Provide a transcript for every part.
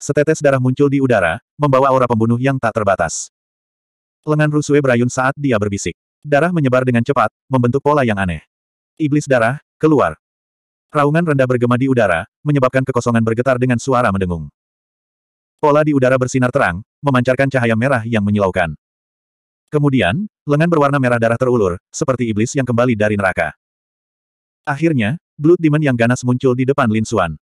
Setetes darah muncul di udara, membawa aura pembunuh yang tak terbatas. Lengan Rusue berayun saat dia berbisik. Darah menyebar dengan cepat, membentuk pola yang aneh. Iblis darah, keluar. Raungan rendah bergema di udara, menyebabkan kekosongan bergetar dengan suara mendengung. Pola di udara bersinar terang, memancarkan cahaya merah yang menyilaukan. Kemudian, lengan berwarna merah darah terulur, seperti iblis yang kembali dari neraka. Akhirnya, Blood Demon yang ganas muncul di depan Lin Xuan.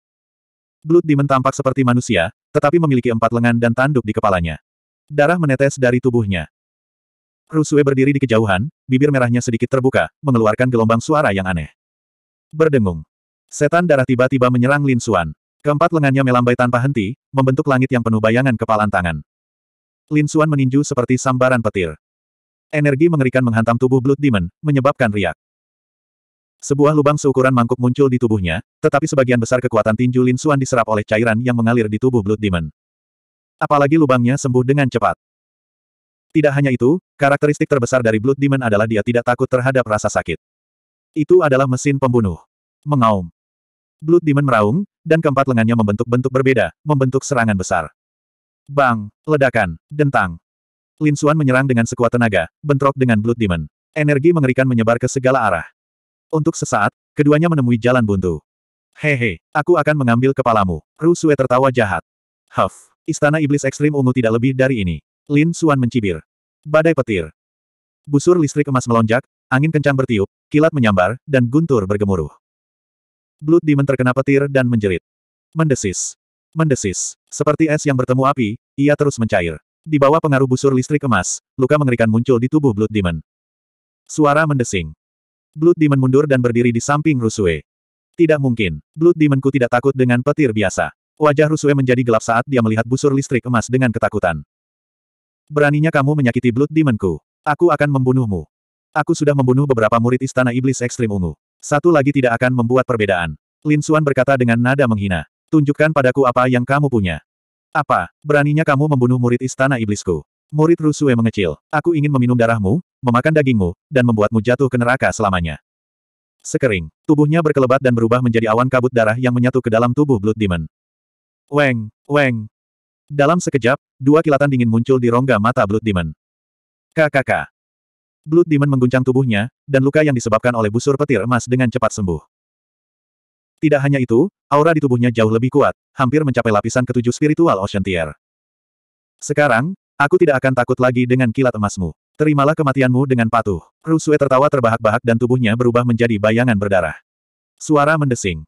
Blood Demon tampak seperti manusia, tetapi memiliki empat lengan dan tanduk di kepalanya. Darah menetes dari tubuhnya. Rusue berdiri di kejauhan, bibir merahnya sedikit terbuka, mengeluarkan gelombang suara yang aneh. Berdengung. Setan darah tiba-tiba menyerang Lin Xuan. Keempat lengannya melambai tanpa henti, membentuk langit yang penuh bayangan kepalan tangan. Lin Xuan meninju seperti sambaran petir. Energi mengerikan menghantam tubuh Blood Demon, menyebabkan riak. Sebuah lubang seukuran mangkuk muncul di tubuhnya, tetapi sebagian besar kekuatan tinju Lin Xuan diserap oleh cairan yang mengalir di tubuh Blood Demon. Apalagi lubangnya sembuh dengan cepat. Tidak hanya itu, karakteristik terbesar dari Blood Demon adalah dia tidak takut terhadap rasa sakit. Itu adalah mesin pembunuh. Mengaum. Blood Demon meraung, dan keempat lengannya membentuk bentuk berbeda, membentuk serangan besar. Bang, ledakan, dentang. Lin Xuan menyerang dengan sekuat tenaga, bentrok dengan Blood Demon. Energi mengerikan menyebar ke segala arah. Untuk sesaat, keduanya menemui jalan buntu. Hehe, aku akan mengambil kepalamu. Rusue tertawa jahat. Huff, istana iblis ekstrim ungu tidak lebih dari ini. Lin Suan mencibir. Badai petir. Busur listrik emas melonjak, angin kencang bertiup, kilat menyambar, dan guntur bergemuruh. Blood Demon terkena petir dan menjerit. Mendesis. Mendesis. Seperti es yang bertemu api, ia terus mencair. Di bawah pengaruh busur listrik emas, luka mengerikan muncul di tubuh Blood Demon. Suara mendesing. Blood Demon mundur dan berdiri di samping Rusue. Tidak mungkin. Blood Demonku tidak takut dengan petir biasa. Wajah Rusue menjadi gelap saat dia melihat busur listrik emas dengan ketakutan. Beraninya kamu menyakiti Blood Demonku. Aku akan membunuhmu. Aku sudah membunuh beberapa murid Istana Iblis Ekstrim Ungu. Satu lagi tidak akan membuat perbedaan. Lin Xuan berkata dengan nada menghina. Tunjukkan padaku apa yang kamu punya. Apa, beraninya kamu membunuh murid Istana Iblisku? Murid Rusue mengecil. Aku ingin meminum darahmu, memakan dagingmu, dan membuatmu jatuh ke neraka selamanya. Sekering. Tubuhnya berkelebat dan berubah menjadi awan kabut darah yang menyatu ke dalam tubuh Blood Demon. Weng, weng. Dalam sekejap, dua kilatan dingin muncul di rongga mata Blood Demon. KKK. Blood Demon mengguncang tubuhnya, dan luka yang disebabkan oleh busur petir emas dengan cepat sembuh. Tidak hanya itu, aura di tubuhnya jauh lebih kuat, hampir mencapai lapisan ketujuh spiritual Ocean Tier. Sekarang, Aku tidak akan takut lagi dengan kilat emasmu. Terimalah kematianmu dengan patuh. Rusue tertawa terbahak-bahak dan tubuhnya berubah menjadi bayangan berdarah. Suara mendesing.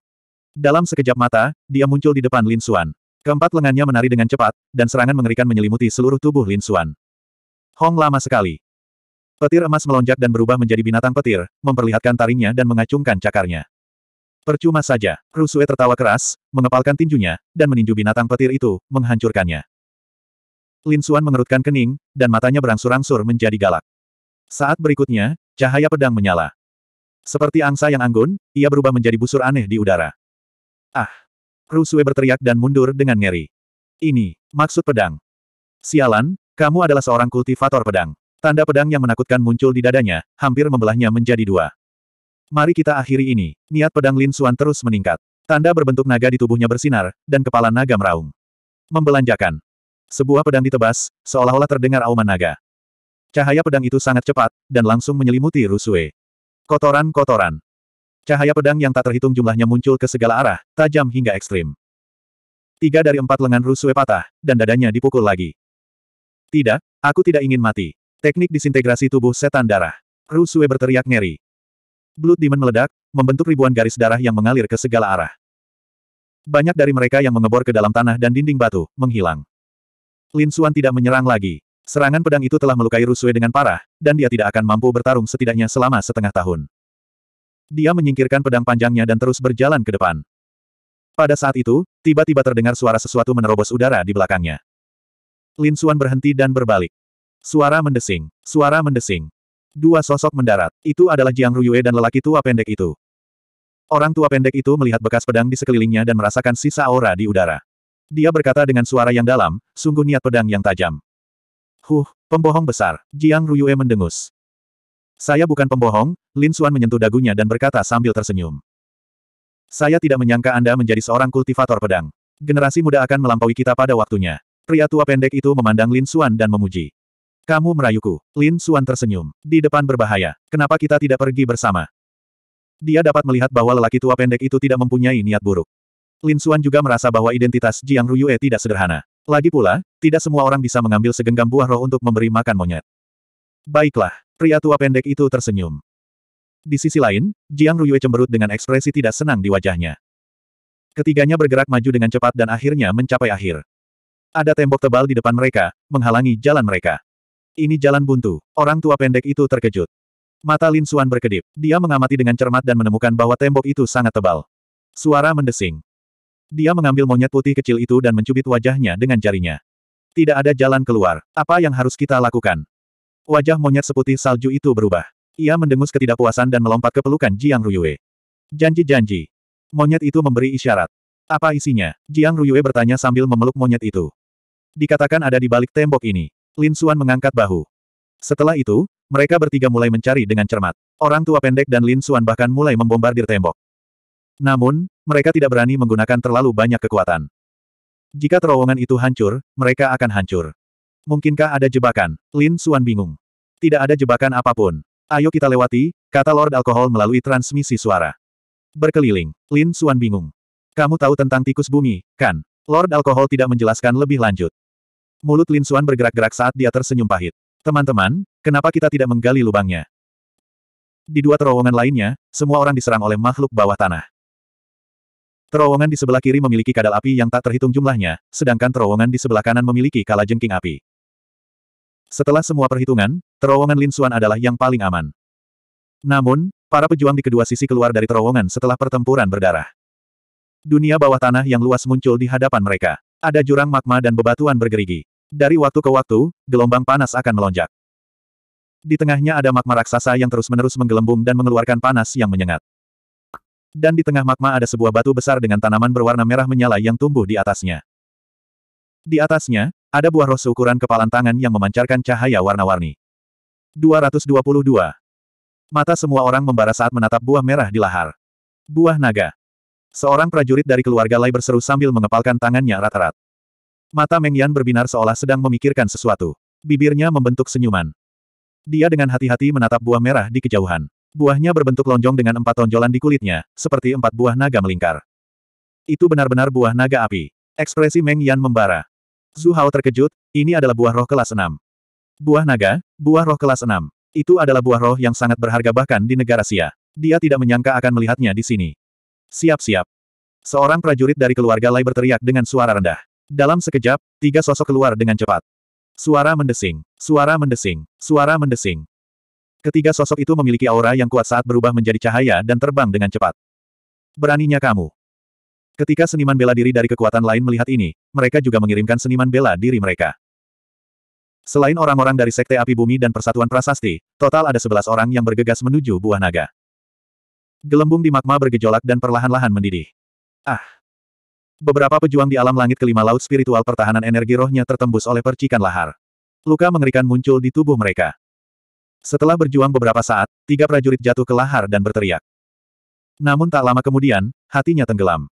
Dalam sekejap mata, dia muncul di depan Lin Xuan. Keempat lengannya menari dengan cepat, dan serangan mengerikan menyelimuti seluruh tubuh Lin Xuan. Hong lama sekali. Petir emas melonjak dan berubah menjadi binatang petir, memperlihatkan taringnya dan mengacungkan cakarnya. Percuma saja, Rusue tertawa keras, mengepalkan tinjunya, dan meninju binatang petir itu, menghancurkannya. Lin Suan mengerutkan kening, dan matanya berangsur-angsur menjadi galak. Saat berikutnya, cahaya pedang menyala. Seperti angsa yang anggun, ia berubah menjadi busur aneh di udara. Ah! Rusue berteriak dan mundur dengan ngeri. Ini, maksud pedang. Sialan, kamu adalah seorang kultivator pedang. Tanda pedang yang menakutkan muncul di dadanya, hampir membelahnya menjadi dua. Mari kita akhiri ini. Niat pedang Lin Suan terus meningkat. Tanda berbentuk naga di tubuhnya bersinar, dan kepala naga meraung. Membelanjakan. Sebuah pedang ditebas, seolah-olah terdengar auman naga. Cahaya pedang itu sangat cepat, dan langsung menyelimuti Rusue. Kotoran-kotoran. Cahaya pedang yang tak terhitung jumlahnya muncul ke segala arah, tajam hingga ekstrim. Tiga dari empat lengan Rusue patah, dan dadanya dipukul lagi. Tidak, aku tidak ingin mati. Teknik disintegrasi tubuh setan darah. Rusue berteriak ngeri. Blood Demon meledak, membentuk ribuan garis darah yang mengalir ke segala arah. Banyak dari mereka yang mengebor ke dalam tanah dan dinding batu, menghilang. Lin Suan tidak menyerang lagi. Serangan pedang itu telah melukai Rusue dengan parah, dan dia tidak akan mampu bertarung setidaknya selama setengah tahun. Dia menyingkirkan pedang panjangnya dan terus berjalan ke depan. Pada saat itu, tiba-tiba terdengar suara sesuatu menerobos udara di belakangnya. Lin Suan berhenti dan berbalik. Suara mendesing, suara mendesing. Dua sosok mendarat, itu adalah Jiang Ruyue dan lelaki tua pendek itu. Orang tua pendek itu melihat bekas pedang di sekelilingnya dan merasakan sisa aura di udara. Dia berkata dengan suara yang dalam, sungguh niat pedang yang tajam. Huh, pembohong besar, Jiang Ruyue mendengus. Saya bukan pembohong, Lin Xuan menyentuh dagunya dan berkata sambil tersenyum. Saya tidak menyangka Anda menjadi seorang kultivator pedang. Generasi muda akan melampaui kita pada waktunya. Pria tua pendek itu memandang Lin Xuan dan memuji. Kamu merayuku, Lin Xuan tersenyum. Di depan berbahaya, kenapa kita tidak pergi bersama? Dia dapat melihat bahwa lelaki tua pendek itu tidak mempunyai niat buruk. Lin Xuan juga merasa bahwa identitas Jiang Ruyue tidak sederhana. Lagi pula, tidak semua orang bisa mengambil segenggam buah roh untuk memberi makan monyet. Baiklah, pria tua pendek itu tersenyum. Di sisi lain, Jiang Ruyue cemberut dengan ekspresi tidak senang di wajahnya. Ketiganya bergerak maju dengan cepat dan akhirnya mencapai akhir. Ada tembok tebal di depan mereka, menghalangi jalan mereka. Ini jalan buntu, orang tua pendek itu terkejut. Mata Lin Xuan berkedip, dia mengamati dengan cermat dan menemukan bahwa tembok itu sangat tebal. Suara mendesing, dia mengambil monyet putih kecil itu dan mencubit wajahnya dengan jarinya. Tidak ada jalan keluar. Apa yang harus kita lakukan? Wajah monyet seputih salju itu berubah. Ia mendengus ketidakpuasan dan melompat ke pelukan Jiang Ruyue. Janji-janji. Monyet itu memberi isyarat. Apa isinya? Jiang Ruyue bertanya sambil memeluk monyet itu. Dikatakan ada di balik tembok ini. Lin Xuan mengangkat bahu. Setelah itu, mereka bertiga mulai mencari dengan cermat. Orang tua pendek dan Lin Xuan bahkan mulai membombardir tembok. Namun, mereka tidak berani menggunakan terlalu banyak kekuatan. Jika terowongan itu hancur, mereka akan hancur. Mungkinkah ada jebakan? Lin Suan bingung. Tidak ada jebakan apapun. Ayo kita lewati, kata Lord Alkohol melalui transmisi suara. Berkeliling, Lin Suan bingung. Kamu tahu tentang tikus bumi, kan? Lord Alkohol tidak menjelaskan lebih lanjut. Mulut Lin Suan bergerak-gerak saat dia tersenyum pahit. Teman-teman, kenapa kita tidak menggali lubangnya? Di dua terowongan lainnya, semua orang diserang oleh makhluk bawah tanah. Terowongan di sebelah kiri memiliki kadal api yang tak terhitung jumlahnya, sedangkan terowongan di sebelah kanan memiliki kala jengking api. Setelah semua perhitungan, terowongan Lin Xuan adalah yang paling aman. Namun, para pejuang di kedua sisi keluar dari terowongan setelah pertempuran berdarah. Dunia bawah tanah yang luas muncul di hadapan mereka. Ada jurang magma dan bebatuan bergerigi. Dari waktu ke waktu, gelombang panas akan melonjak. Di tengahnya ada magma raksasa yang terus-menerus menggelembung dan mengeluarkan panas yang menyengat dan di tengah magma ada sebuah batu besar dengan tanaman berwarna merah menyala yang tumbuh di atasnya. Di atasnya, ada buah roh seukuran kepalan tangan yang memancarkan cahaya warna-warni. 222. Mata semua orang membara saat menatap buah merah di lahar. Buah naga. Seorang prajurit dari keluarga Lai berseru sambil mengepalkan tangannya rat-rat. Mata Meng Yan berbinar seolah sedang memikirkan sesuatu. Bibirnya membentuk senyuman. Dia dengan hati-hati menatap buah merah di kejauhan. Buahnya berbentuk lonjong dengan empat tonjolan di kulitnya, seperti empat buah naga melingkar. Itu benar-benar buah naga api. Ekspresi Meng Yan membara. Zhu Hao terkejut, ini adalah buah roh kelas enam. Buah naga, buah roh kelas enam. Itu adalah buah roh yang sangat berharga bahkan di negara Sia. Dia tidak menyangka akan melihatnya di sini. Siap-siap. Seorang prajurit dari keluarga Lai berteriak dengan suara rendah. Dalam sekejap, tiga sosok keluar dengan cepat. Suara mendesing, suara mendesing, suara mendesing. Ketiga sosok itu memiliki aura yang kuat saat berubah menjadi cahaya dan terbang dengan cepat. Beraninya kamu. Ketika seniman bela diri dari kekuatan lain melihat ini, mereka juga mengirimkan seniman bela diri mereka. Selain orang-orang dari Sekte Api Bumi dan Persatuan Prasasti, total ada sebelas orang yang bergegas menuju Buah Naga. Gelembung di magma bergejolak dan perlahan-lahan mendidih. Ah! Beberapa pejuang di alam langit kelima laut spiritual pertahanan energi rohnya tertembus oleh percikan lahar. Luka mengerikan muncul di tubuh mereka. Setelah berjuang beberapa saat, tiga prajurit jatuh ke lahar dan berteriak. Namun tak lama kemudian, hatinya tenggelam.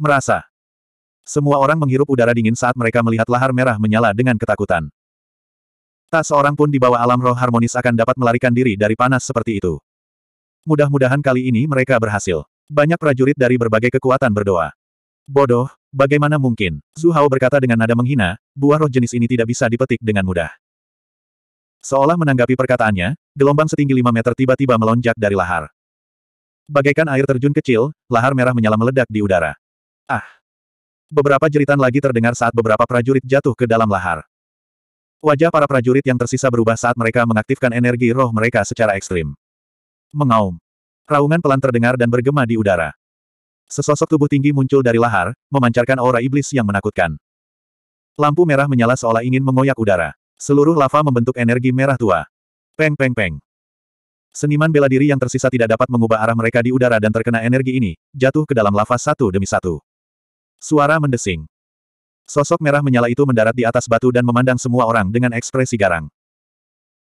Merasa. Semua orang menghirup udara dingin saat mereka melihat lahar merah menyala dengan ketakutan. Tak seorang pun di bawah alam roh harmonis akan dapat melarikan diri dari panas seperti itu. Mudah-mudahan kali ini mereka berhasil. Banyak prajurit dari berbagai kekuatan berdoa. Bodoh, bagaimana mungkin? Zuhao berkata dengan nada menghina, buah roh jenis ini tidak bisa dipetik dengan mudah. Seolah menanggapi perkataannya, gelombang setinggi 5 meter tiba-tiba melonjak dari lahar. Bagaikan air terjun kecil, lahar merah menyala meledak di udara. Ah! Beberapa jeritan lagi terdengar saat beberapa prajurit jatuh ke dalam lahar. Wajah para prajurit yang tersisa berubah saat mereka mengaktifkan energi roh mereka secara ekstrim. Mengaum. Raungan pelan terdengar dan bergema di udara. Sesosok tubuh tinggi muncul dari lahar, memancarkan aura iblis yang menakutkan. Lampu merah menyala seolah ingin mengoyak udara. Seluruh lava membentuk energi merah tua. Peng peng peng. Seniman bela diri yang tersisa tidak dapat mengubah arah mereka di udara dan terkena energi ini, jatuh ke dalam lava satu demi satu. Suara mendesing. Sosok merah menyala itu mendarat di atas batu dan memandang semua orang dengan ekspresi garang.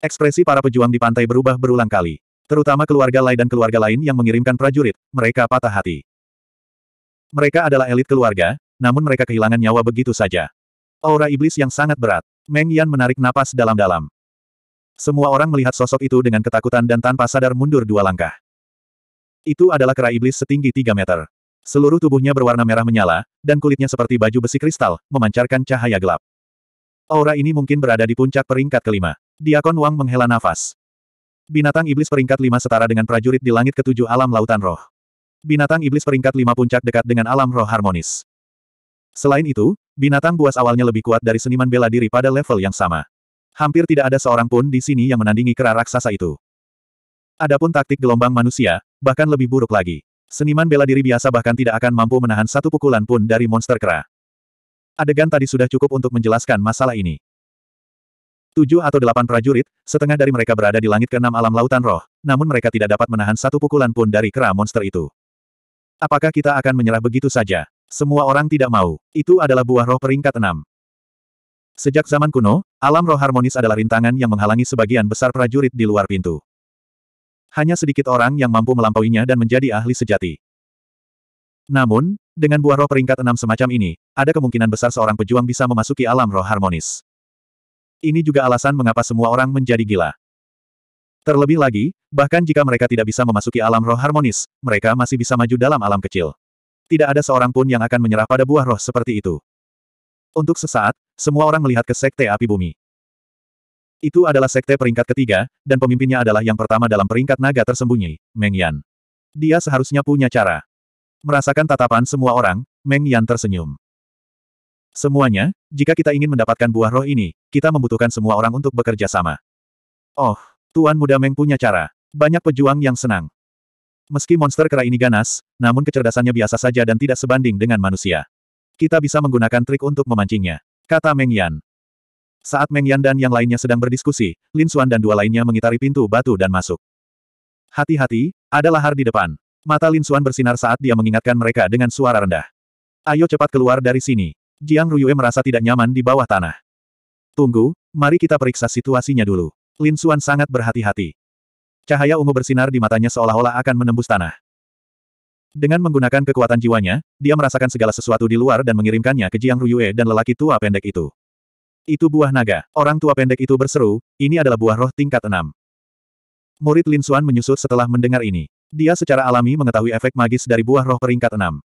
Ekspresi para pejuang di pantai berubah berulang kali. Terutama keluarga Lai dan keluarga lain yang mengirimkan prajurit, mereka patah hati. Mereka adalah elit keluarga, namun mereka kehilangan nyawa begitu saja. Aura iblis yang sangat berat. Meng Yan menarik napas dalam-dalam. Semua orang melihat sosok itu dengan ketakutan dan tanpa sadar mundur dua langkah. Itu adalah kera iblis setinggi tiga meter. Seluruh tubuhnya berwarna merah menyala, dan kulitnya seperti baju besi kristal, memancarkan cahaya gelap. Aura ini mungkin berada di puncak peringkat kelima. Diakon Wang menghela nafas. Binatang iblis peringkat lima setara dengan prajurit di langit ketujuh alam lautan roh. Binatang iblis peringkat lima puncak dekat dengan alam roh harmonis. Selain itu, Binatang buas awalnya lebih kuat dari seniman bela diri pada level yang sama. Hampir tidak ada seorang pun di sini yang menandingi kera raksasa itu. Adapun taktik gelombang manusia, bahkan lebih buruk lagi. Seniman bela diri biasa bahkan tidak akan mampu menahan satu pukulan pun dari monster kera. Adegan tadi sudah cukup untuk menjelaskan masalah ini. Tujuh atau delapan prajurit, setengah dari mereka berada di langit keenam alam lautan roh, namun mereka tidak dapat menahan satu pukulan pun dari kera monster itu. Apakah kita akan menyerah begitu saja? Semua orang tidak mau. Itu adalah buah roh peringkat enam. Sejak zaman kuno, alam roh harmonis adalah rintangan yang menghalangi sebagian besar prajurit di luar pintu. Hanya sedikit orang yang mampu melampauinya dan menjadi ahli sejati. Namun, dengan buah roh peringkat enam semacam ini, ada kemungkinan besar seorang pejuang bisa memasuki alam roh harmonis. Ini juga alasan mengapa semua orang menjadi gila. Terlebih lagi, bahkan jika mereka tidak bisa memasuki alam roh harmonis, mereka masih bisa maju dalam alam kecil tidak ada seorang pun yang akan menyerah pada buah roh seperti itu. Untuk sesaat, semua orang melihat ke Sekte Api Bumi. Itu adalah Sekte peringkat ketiga, dan pemimpinnya adalah yang pertama dalam peringkat naga tersembunyi, Meng Yan. Dia seharusnya punya cara. Merasakan tatapan semua orang, Meng Yan tersenyum. Semuanya, jika kita ingin mendapatkan buah roh ini, kita membutuhkan semua orang untuk bekerja sama. Oh, Tuan Muda Meng punya cara. Banyak pejuang yang senang. Meski monster kera ini ganas, namun kecerdasannya biasa saja dan tidak sebanding dengan manusia. Kita bisa menggunakan trik untuk memancingnya, kata Meng Yan. Saat Meng Yan dan yang lainnya sedang berdiskusi, Lin Xuan dan dua lainnya mengitari pintu batu dan masuk. Hati-hati, ada lahar di depan. Mata Lin Xuan bersinar saat dia mengingatkan mereka dengan suara rendah. Ayo cepat keluar dari sini. Jiang Ruyue merasa tidak nyaman di bawah tanah. Tunggu, mari kita periksa situasinya dulu. Lin Xuan sangat berhati-hati. Cahaya ungu bersinar di matanya seolah-olah akan menembus tanah. Dengan menggunakan kekuatan jiwanya, dia merasakan segala sesuatu di luar dan mengirimkannya ke Jiang Ruyue dan lelaki tua pendek itu. Itu buah naga. Orang tua pendek itu berseru, ini adalah buah roh tingkat enam. Murid Lin Xuan menyusut setelah mendengar ini. Dia secara alami mengetahui efek magis dari buah roh peringkat enam.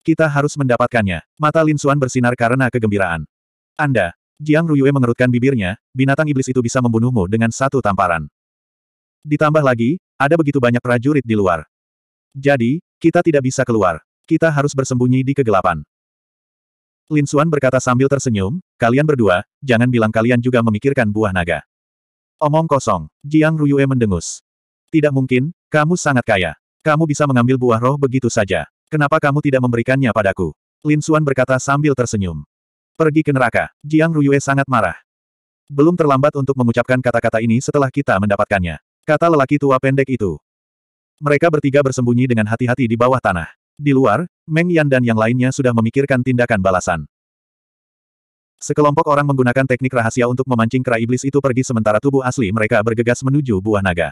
Kita harus mendapatkannya. Mata Lin Xuan bersinar karena kegembiraan. Anda, Jiang Ruyue mengerutkan bibirnya, binatang iblis itu bisa membunuhmu dengan satu tamparan. Ditambah lagi, ada begitu banyak prajurit di luar. Jadi, kita tidak bisa keluar. Kita harus bersembunyi di kegelapan. Lin Xuan berkata sambil tersenyum, kalian berdua, jangan bilang kalian juga memikirkan buah naga. Omong kosong, Jiang Ruyue mendengus. Tidak mungkin, kamu sangat kaya. Kamu bisa mengambil buah roh begitu saja. Kenapa kamu tidak memberikannya padaku? Lin Xuan berkata sambil tersenyum. Pergi ke neraka, Jiang Ruyue sangat marah. Belum terlambat untuk mengucapkan kata-kata ini setelah kita mendapatkannya. Kata lelaki tua pendek itu. Mereka bertiga bersembunyi dengan hati-hati di bawah tanah. Di luar, Meng Yan dan yang lainnya sudah memikirkan tindakan balasan. Sekelompok orang menggunakan teknik rahasia untuk memancing kera iblis itu pergi sementara tubuh asli mereka bergegas menuju buah naga.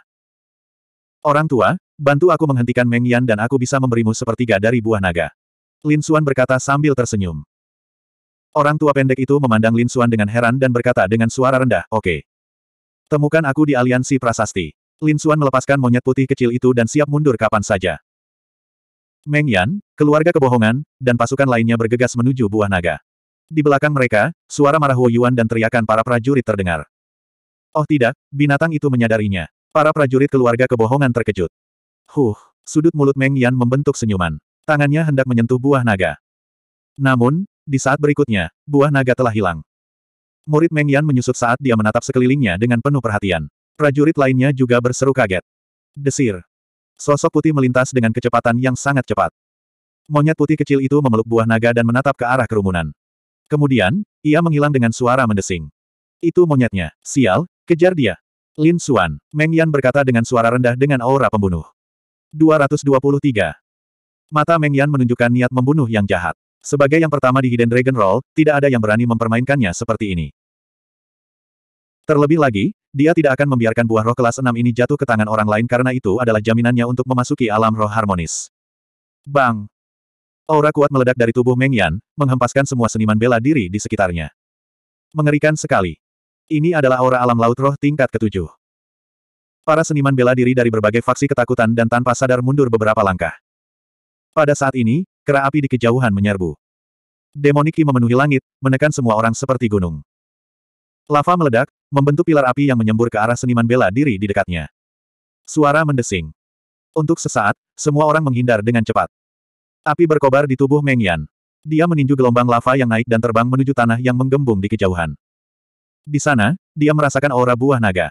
Orang tua, bantu aku menghentikan Meng Yan dan aku bisa memberimu sepertiga dari buah naga. Lin Xuan berkata sambil tersenyum. Orang tua pendek itu memandang Lin Xuan dengan heran dan berkata dengan suara rendah, oke. Okay. Temukan aku di aliansi prasasti. Lin Xuan melepaskan monyet putih kecil itu dan siap mundur kapan saja. Meng Yan, keluarga kebohongan, dan pasukan lainnya bergegas menuju buah naga. Di belakang mereka, suara marah Wu Yuan dan teriakan para prajurit terdengar. Oh tidak, binatang itu menyadarinya. Para prajurit keluarga kebohongan terkejut. Huh, sudut mulut Meng Yan membentuk senyuman. Tangannya hendak menyentuh buah naga. Namun, di saat berikutnya, buah naga telah hilang. Murid Meng Yan menyusut saat dia menatap sekelilingnya dengan penuh perhatian. Prajurit lainnya juga berseru kaget. Desir. Sosok putih melintas dengan kecepatan yang sangat cepat. Monyet putih kecil itu memeluk buah naga dan menatap ke arah kerumunan. Kemudian, ia menghilang dengan suara mendesing. Itu monyetnya. Sial, kejar dia. Lin Xuan, Meng Yan berkata dengan suara rendah dengan aura pembunuh. 223. Mata Meng Yan menunjukkan niat membunuh yang jahat. Sebagai yang pertama di Hidden Dragon Roll, tidak ada yang berani mempermainkannya seperti ini. Terlebih lagi, dia tidak akan membiarkan buah roh kelas 6 ini jatuh ke tangan orang lain karena itu adalah jaminannya untuk memasuki alam roh harmonis. Bang! Aura kuat meledak dari tubuh Meng Yan, menghempaskan semua seniman bela diri di sekitarnya. Mengerikan sekali. Ini adalah aura alam laut roh tingkat ketujuh. Para seniman bela diri dari berbagai faksi ketakutan dan tanpa sadar mundur beberapa langkah. Pada saat ini, kera api di kejauhan menyerbu. Demoniki memenuhi langit, menekan semua orang seperti gunung. Lava meledak, membentuk pilar api yang menyembur ke arah seniman bela diri di dekatnya. Suara mendesing. Untuk sesaat, semua orang menghindar dengan cepat. Api berkobar di tubuh Meng Yan. Dia meninju gelombang lava yang naik dan terbang menuju tanah yang menggembung di kejauhan. Di sana, dia merasakan aura buah naga.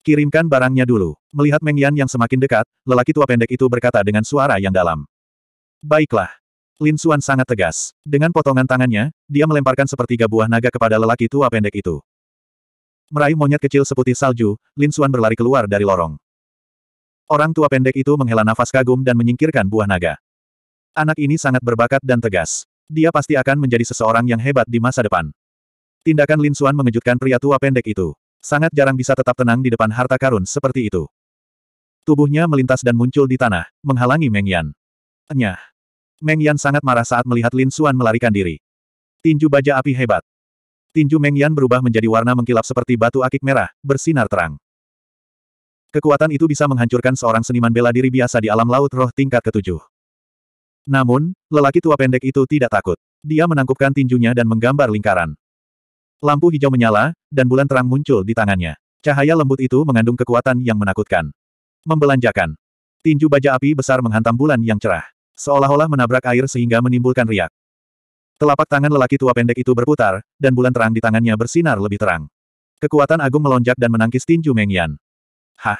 Kirimkan barangnya dulu. Melihat Meng Yan yang semakin dekat, lelaki tua pendek itu berkata dengan suara yang dalam. Baiklah. Lin Suan sangat tegas. Dengan potongan tangannya, dia melemparkan sepertiga buah naga kepada lelaki tua pendek itu. Meraih monyet kecil seputih salju, Lin Suan berlari keluar dari lorong. Orang tua pendek itu menghela nafas kagum dan menyingkirkan buah naga. Anak ini sangat berbakat dan tegas. Dia pasti akan menjadi seseorang yang hebat di masa depan. Tindakan Lin Suan mengejutkan pria tua pendek itu. Sangat jarang bisa tetap tenang di depan harta karun seperti itu. Tubuhnya melintas dan muncul di tanah, menghalangi Meng Yan. Enyah. Meng Yan sangat marah saat melihat Lin Suan melarikan diri. Tinju baja api hebat. Tinju Meng Yan berubah menjadi warna mengkilap seperti batu akik merah, bersinar terang. Kekuatan itu bisa menghancurkan seorang seniman bela diri biasa di alam laut roh tingkat ketujuh. Namun, lelaki tua pendek itu tidak takut. Dia menangkupkan tinjunya dan menggambar lingkaran. Lampu hijau menyala, dan bulan terang muncul di tangannya. Cahaya lembut itu mengandung kekuatan yang menakutkan. Membelanjakan. Tinju baja api besar menghantam bulan yang cerah. Seolah-olah menabrak air sehingga menimbulkan riak. Telapak tangan lelaki tua pendek itu berputar, dan bulan terang di tangannya bersinar lebih terang. Kekuatan agung melonjak dan menangkis tinju Meng Yan. Hah!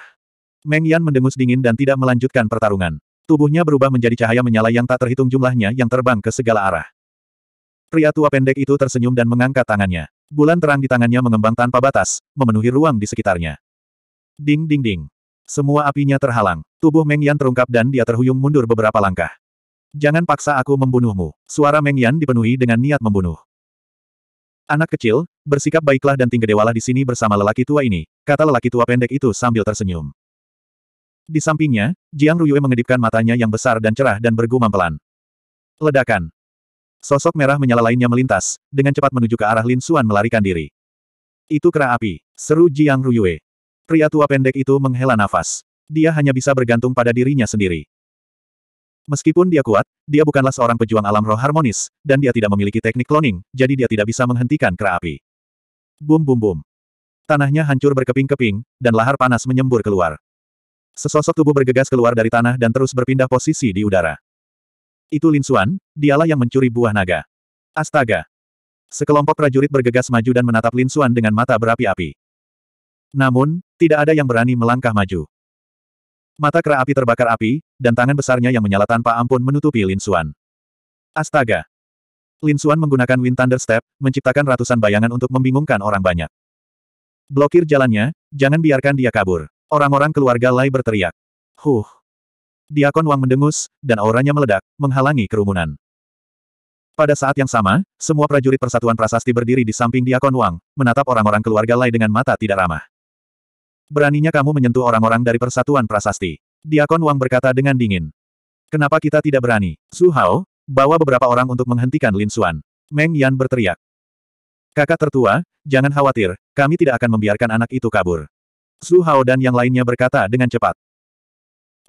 Meng Yan mendengus dingin dan tidak melanjutkan pertarungan. Tubuhnya berubah menjadi cahaya menyala yang tak terhitung jumlahnya yang terbang ke segala arah. Pria tua pendek itu tersenyum dan mengangkat tangannya. Bulan terang di tangannya mengembang tanpa batas, memenuhi ruang di sekitarnya. Ding ding ding. Semua apinya terhalang. Tubuh Meng Yan terungkap dan dia terhuyung mundur beberapa langkah. Jangan paksa aku membunuhmu. Suara Meng Yan dipenuhi dengan niat membunuh. Anak kecil, bersikap baiklah dan tinggi dewalah di sini bersama lelaki tua ini, kata lelaki tua pendek itu sambil tersenyum. Di sampingnya, Jiang Ruyue mengedipkan matanya yang besar dan cerah dan bergumam pelan. Ledakan. Sosok merah menyala lainnya melintas, dengan cepat menuju ke arah Lin Suan melarikan diri. Itu kera api, seru Jiang Ruyue. Pria tua pendek itu menghela nafas. Dia hanya bisa bergantung pada dirinya sendiri. Meskipun dia kuat, dia bukanlah seorang pejuang alam roh harmonis, dan dia tidak memiliki teknik cloning, jadi dia tidak bisa menghentikan kera api. Bum bum bum. Tanahnya hancur berkeping-keping, dan lahar panas menyembur keluar. Sesosok tubuh bergegas keluar dari tanah dan terus berpindah posisi di udara. Itu Lin Xuan, dialah yang mencuri buah naga. Astaga! Sekelompok prajurit bergegas maju dan menatap Lin Xuan dengan mata berapi-api. Namun, tidak ada yang berani melangkah maju. Mata kera api terbakar api, dan tangan besarnya yang menyala tanpa ampun menutupi Lin Xuan. Astaga! Lin Xuan menggunakan Wind Thunder Step, menciptakan ratusan bayangan untuk membingungkan orang banyak. Blokir jalannya, jangan biarkan dia kabur. Orang-orang keluarga Lai berteriak. Huh! Diakon Wang mendengus, dan auranya meledak, menghalangi kerumunan. Pada saat yang sama, semua prajurit Persatuan Prasasti berdiri di samping Diakon Wang, menatap orang-orang keluarga Lai dengan mata tidak ramah. Beraninya kamu menyentuh orang-orang dari Persatuan Prasasti. Diakon Wang berkata dengan dingin. Kenapa kita tidak berani? Su Hao, bawa beberapa orang untuk menghentikan Lin Xuan. Meng Yan berteriak. Kakak tertua, jangan khawatir, kami tidak akan membiarkan anak itu kabur. Su Hao dan yang lainnya berkata dengan cepat.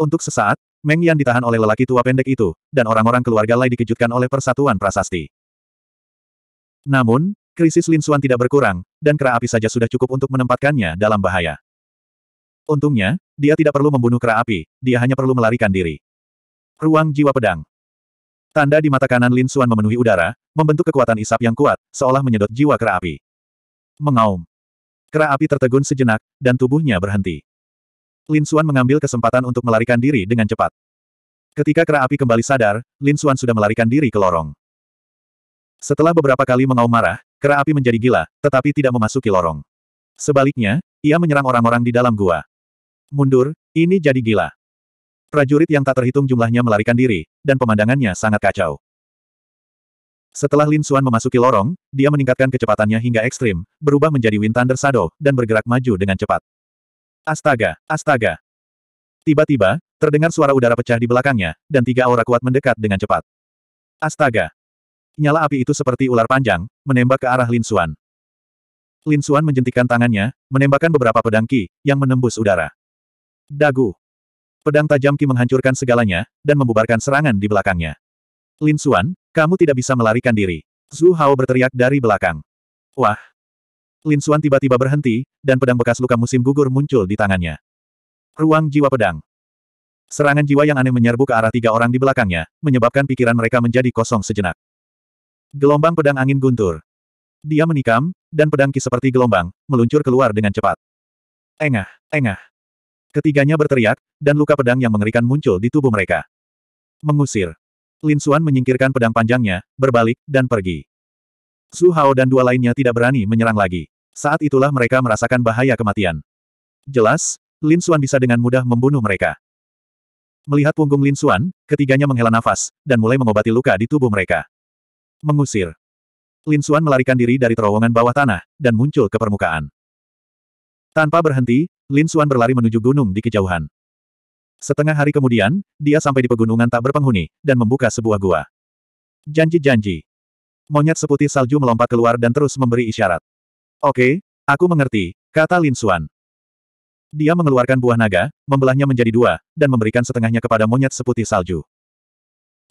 Untuk sesaat, Meng Yan ditahan oleh lelaki tua pendek itu, dan orang-orang keluarga lain dikejutkan oleh persatuan prasasti. Namun, krisis Lin Xuan tidak berkurang, dan kera api saja sudah cukup untuk menempatkannya dalam bahaya. Untungnya, dia tidak perlu membunuh kera api, dia hanya perlu melarikan diri. Ruang jiwa pedang. Tanda di mata kanan Lin Xuan memenuhi udara, membentuk kekuatan isap yang kuat, seolah menyedot jiwa kera api. Mengaum. Kera api tertegun sejenak, dan tubuhnya berhenti. Lin Xuan mengambil kesempatan untuk melarikan diri dengan cepat. Ketika kera api kembali sadar, Lin Xuan sudah melarikan diri ke lorong. Setelah beberapa kali mengaum marah, kera api menjadi gila, tetapi tidak memasuki lorong. Sebaliknya, ia menyerang orang-orang di dalam gua. Mundur, ini jadi gila. Prajurit yang tak terhitung jumlahnya melarikan diri, dan pemandangannya sangat kacau. Setelah Lin Xuan memasuki lorong, dia meningkatkan kecepatannya hingga ekstrim, berubah menjadi Wind Thunder Shadow, dan bergerak maju dengan cepat. Astaga, astaga. Tiba-tiba, terdengar suara udara pecah di belakangnya, dan tiga aura kuat mendekat dengan cepat. Astaga. Nyala api itu seperti ular panjang, menembak ke arah Lin Xuan. Lin Xuan menjentikan tangannya, menembakkan beberapa pedang ki, yang menembus udara. Dagu. Pedang tajam Ki menghancurkan segalanya, dan membubarkan serangan di belakangnya. Lin Xuan, kamu tidak bisa melarikan diri. Zhu Hao berteriak dari belakang. Wah! Lin Xuan tiba-tiba berhenti, dan pedang bekas luka musim gugur muncul di tangannya. Ruang jiwa pedang. Serangan jiwa yang aneh menyerbu ke arah tiga orang di belakangnya, menyebabkan pikiran mereka menjadi kosong sejenak. Gelombang pedang angin guntur. Dia menikam, dan pedang ki seperti gelombang, meluncur keluar dengan cepat. Engah, engah. Ketiganya berteriak, dan luka pedang yang mengerikan muncul di tubuh mereka. Mengusir. Lin Suan menyingkirkan pedang panjangnya, berbalik, dan pergi. Su Hao dan dua lainnya tidak berani menyerang lagi. Saat itulah mereka merasakan bahaya kematian. Jelas, Lin Suan bisa dengan mudah membunuh mereka. Melihat punggung Lin Suan, ketiganya menghela nafas, dan mulai mengobati luka di tubuh mereka. Mengusir. Lin Suan melarikan diri dari terowongan bawah tanah, dan muncul ke permukaan. Tanpa berhenti, Lin Xuan berlari menuju gunung di kejauhan. Setengah hari kemudian, dia sampai di pegunungan tak berpenghuni, dan membuka sebuah gua. Janji-janji. Monyet seputih salju melompat keluar dan terus memberi isyarat. Oke, aku mengerti, kata Lin Xuan. Dia mengeluarkan buah naga, membelahnya menjadi dua, dan memberikan setengahnya kepada monyet seputih salju.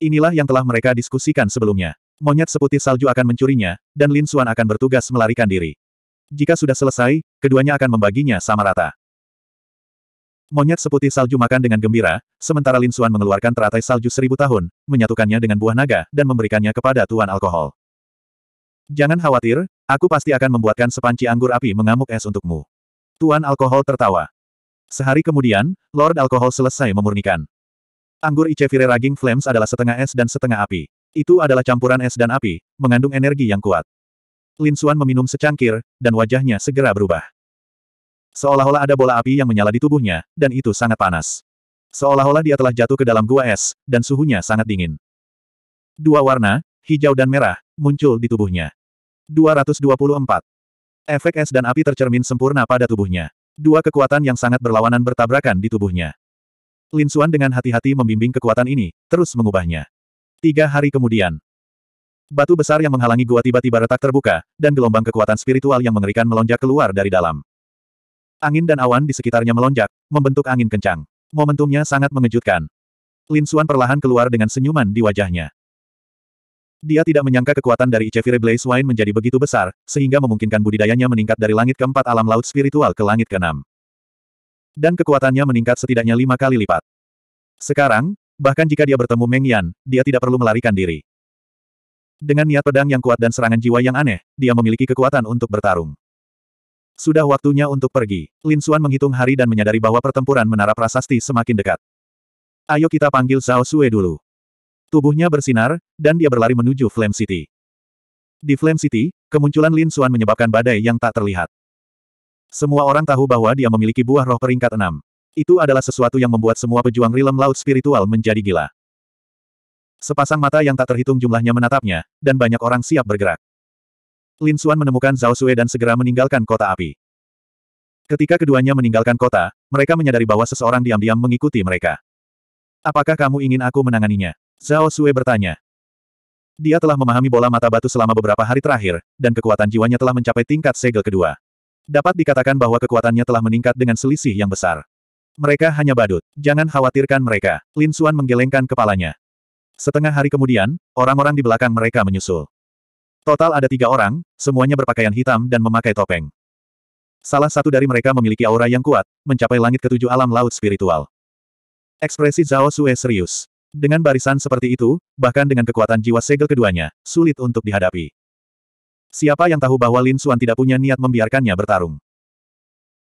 Inilah yang telah mereka diskusikan sebelumnya. Monyet seputih salju akan mencurinya, dan Lin Xuan akan bertugas melarikan diri. Jika sudah selesai, keduanya akan membaginya sama rata. Monyet seputih salju makan dengan gembira, sementara Lin Xuan mengeluarkan teratai salju seribu tahun, menyatukannya dengan buah naga, dan memberikannya kepada Tuan Alkohol. Jangan khawatir, aku pasti akan membuatkan sepanci anggur api mengamuk es untukmu. Tuan Alkohol tertawa. Sehari kemudian, Lord Alkohol selesai memurnikan. Anggur Icevire Raging Flames adalah setengah es dan setengah api. Itu adalah campuran es dan api, mengandung energi yang kuat. Lin Xuan meminum secangkir, dan wajahnya segera berubah. Seolah-olah ada bola api yang menyala di tubuhnya, dan itu sangat panas. Seolah-olah dia telah jatuh ke dalam gua es, dan suhunya sangat dingin. Dua warna, hijau dan merah, muncul di tubuhnya. 224. Efek es dan api tercermin sempurna pada tubuhnya. Dua kekuatan yang sangat berlawanan bertabrakan di tubuhnya. Lin Xuan dengan hati-hati membimbing kekuatan ini, terus mengubahnya. Tiga hari kemudian. Batu besar yang menghalangi gua tiba-tiba retak terbuka, dan gelombang kekuatan spiritual yang mengerikan melonjak keluar dari dalam. Angin dan awan di sekitarnya melonjak, membentuk angin kencang. Momentumnya sangat mengejutkan. Lin Suan perlahan keluar dengan senyuman di wajahnya. Dia tidak menyangka kekuatan dari Icefire Blaze Wine menjadi begitu besar, sehingga memungkinkan budidayanya meningkat dari langit keempat alam laut spiritual ke langit keenam. Dan kekuatannya meningkat setidaknya lima kali lipat. Sekarang, bahkan jika dia bertemu Meng Yan, dia tidak perlu melarikan diri. Dengan niat pedang yang kuat dan serangan jiwa yang aneh, dia memiliki kekuatan untuk bertarung. Sudah waktunya untuk pergi. Lin Xuan menghitung hari dan menyadari bahwa pertempuran menara prasasti semakin dekat. Ayo kita panggil Zhao Sue dulu. Tubuhnya bersinar, dan dia berlari menuju Flame City. Di Flame City, kemunculan Lin Xuan menyebabkan badai yang tak terlihat. Semua orang tahu bahwa dia memiliki buah roh peringkat enam. Itu adalah sesuatu yang membuat semua pejuang rilem laut spiritual menjadi gila. Sepasang mata yang tak terhitung jumlahnya menatapnya, dan banyak orang siap bergerak. Lin Xuan menemukan Zhao Sui dan segera meninggalkan kota api. Ketika keduanya meninggalkan kota, mereka menyadari bahwa seseorang diam-diam mengikuti mereka. Apakah kamu ingin aku menanganinya? Zhao Sui bertanya. Dia telah memahami bola mata batu selama beberapa hari terakhir, dan kekuatan jiwanya telah mencapai tingkat segel kedua. Dapat dikatakan bahwa kekuatannya telah meningkat dengan selisih yang besar. Mereka hanya badut. Jangan khawatirkan mereka. Lin Xuan menggelengkan kepalanya. Setengah hari kemudian, orang-orang di belakang mereka menyusul. Total ada tiga orang, semuanya berpakaian hitam dan memakai topeng. Salah satu dari mereka memiliki aura yang kuat, mencapai langit ketujuh alam laut spiritual. Ekspresi Zhao Sue serius. Dengan barisan seperti itu, bahkan dengan kekuatan jiwa segel keduanya, sulit untuk dihadapi. Siapa yang tahu bahwa Lin Xuan tidak punya niat membiarkannya bertarung?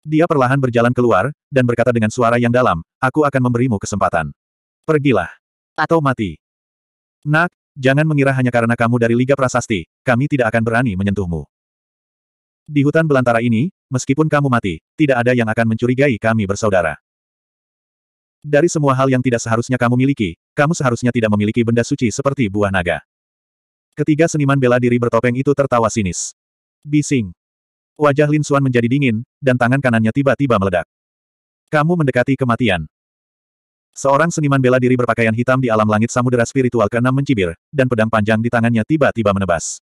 Dia perlahan berjalan keluar, dan berkata dengan suara yang dalam, aku akan memberimu kesempatan. Pergilah. Atau mati. Nak, Jangan mengira hanya karena kamu dari Liga Prasasti, kami tidak akan berani menyentuhmu. Di hutan belantara ini, meskipun kamu mati, tidak ada yang akan mencurigai kami bersaudara. Dari semua hal yang tidak seharusnya kamu miliki, kamu seharusnya tidak memiliki benda suci seperti buah naga. Ketiga seniman bela diri bertopeng itu tertawa sinis. Bising. Wajah Lin Xuan menjadi dingin, dan tangan kanannya tiba-tiba meledak. Kamu mendekati kematian. Seorang seniman bela diri berpakaian hitam di alam langit samudera spiritual ke-6 mencibir, dan pedang panjang di tangannya tiba-tiba menebas.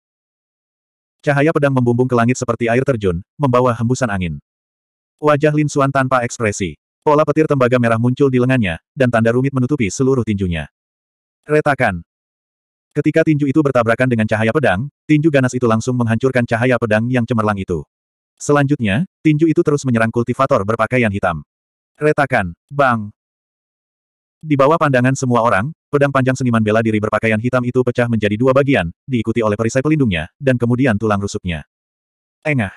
Cahaya pedang membumbung ke langit seperti air terjun, membawa hembusan angin. Wajah Lin Xuan tanpa ekspresi. Pola petir tembaga merah muncul di lengannya, dan tanda rumit menutupi seluruh tinjunya. Retakan. Ketika tinju itu bertabrakan dengan cahaya pedang, tinju ganas itu langsung menghancurkan cahaya pedang yang cemerlang itu. Selanjutnya, tinju itu terus menyerang kultivator berpakaian hitam. Retakan, bang, di bawah pandangan semua orang, pedang panjang seniman bela diri berpakaian hitam itu pecah menjadi dua bagian, diikuti oleh perisai pelindungnya, dan kemudian tulang rusuknya. Engah.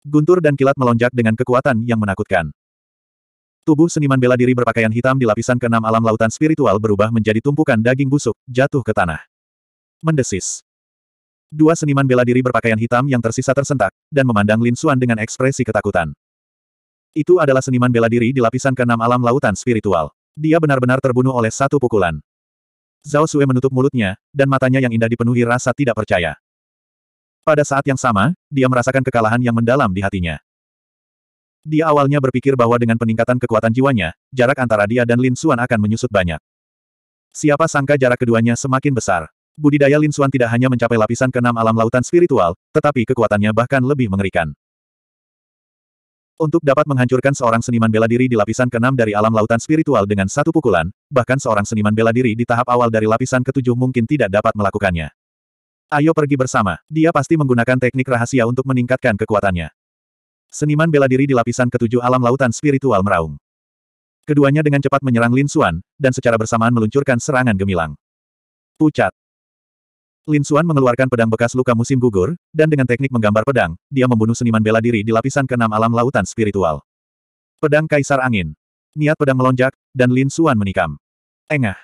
Guntur dan kilat melonjak dengan kekuatan yang menakutkan. Tubuh seniman bela diri berpakaian hitam di lapisan keenam alam lautan spiritual berubah menjadi tumpukan daging busuk, jatuh ke tanah. Mendesis. Dua seniman bela diri berpakaian hitam yang tersisa tersentak, dan memandang Lin Xuan dengan ekspresi ketakutan. Itu adalah seniman bela diri di lapisan keenam alam lautan spiritual. Dia benar-benar terbunuh oleh satu pukulan. Zhao Sue menutup mulutnya, dan matanya yang indah dipenuhi rasa tidak percaya. Pada saat yang sama, dia merasakan kekalahan yang mendalam di hatinya. Dia awalnya berpikir bahwa dengan peningkatan kekuatan jiwanya, jarak antara dia dan Lin Xuan akan menyusut banyak. Siapa sangka jarak keduanya semakin besar. Budidaya Lin Xuan tidak hanya mencapai lapisan keenam alam lautan spiritual, tetapi kekuatannya bahkan lebih mengerikan. Untuk dapat menghancurkan seorang seniman bela diri di lapisan keenam dari alam lautan spiritual dengan satu pukulan, bahkan seorang seniman bela diri di tahap awal dari lapisan ketujuh mungkin tidak dapat melakukannya. Ayo pergi bersama, dia pasti menggunakan teknik rahasia untuk meningkatkan kekuatannya. Seniman bela diri di lapisan ketujuh alam lautan spiritual meraung. Keduanya dengan cepat menyerang Lin Xuan, dan secara bersamaan meluncurkan serangan gemilang. Pucat, Lin Xuan mengeluarkan pedang bekas luka musim gugur, dan dengan teknik menggambar pedang, dia membunuh seniman bela diri di lapisan keenam alam lautan spiritual. Pedang Kaisar Angin. Niat pedang melonjak, dan Lin Xuan menikam. Engah.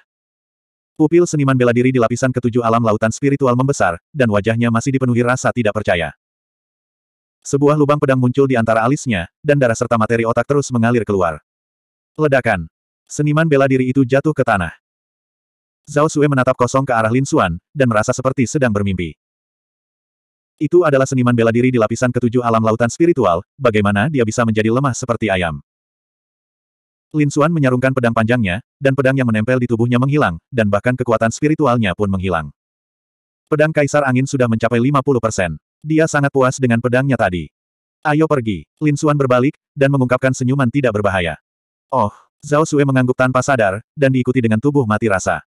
Pupil seniman bela diri di lapisan ketujuh alam lautan spiritual membesar, dan wajahnya masih dipenuhi rasa tidak percaya. Sebuah lubang pedang muncul di antara alisnya, dan darah serta materi otak terus mengalir keluar. Ledakan. Seniman bela diri itu jatuh ke tanah. Zhao Sue menatap kosong ke arah Lin Xuan, dan merasa seperti sedang bermimpi. Itu adalah seniman bela diri di lapisan ketujuh alam lautan spiritual, bagaimana dia bisa menjadi lemah seperti ayam. Lin Xuan menyarungkan pedang panjangnya, dan pedang yang menempel di tubuhnya menghilang, dan bahkan kekuatan spiritualnya pun menghilang. Pedang Kaisar Angin sudah mencapai 50%. Dia sangat puas dengan pedangnya tadi. Ayo pergi. Lin Xuan berbalik, dan mengungkapkan senyuman tidak berbahaya. Oh, Zhao Sue mengangguk tanpa sadar, dan diikuti dengan tubuh mati rasa.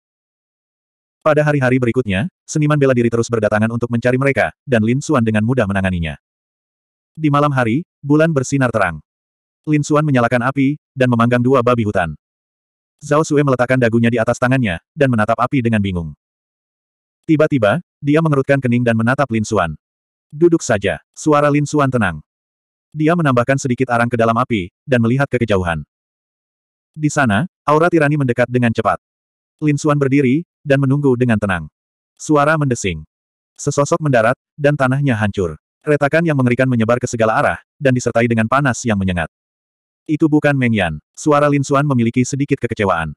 Pada hari-hari berikutnya, seniman bela diri terus berdatangan untuk mencari mereka, dan Lin Xuan dengan mudah menanganinya. Di malam hari, bulan bersinar terang. Lin Xuan menyalakan api, dan memanggang dua babi hutan. Zhao Sue meletakkan dagunya di atas tangannya, dan menatap api dengan bingung. Tiba-tiba, dia mengerutkan kening dan menatap Lin Xuan. Duduk saja, suara Lin Xuan tenang. Dia menambahkan sedikit arang ke dalam api, dan melihat ke kejauhan. Di sana, aura tirani mendekat dengan cepat. Lin Xuan berdiri, dan menunggu dengan tenang. Suara mendesing. Sesosok mendarat, dan tanahnya hancur. Retakan yang mengerikan menyebar ke segala arah, dan disertai dengan panas yang menyengat. Itu bukan Meng Yan. Suara Lin Suan memiliki sedikit kekecewaan.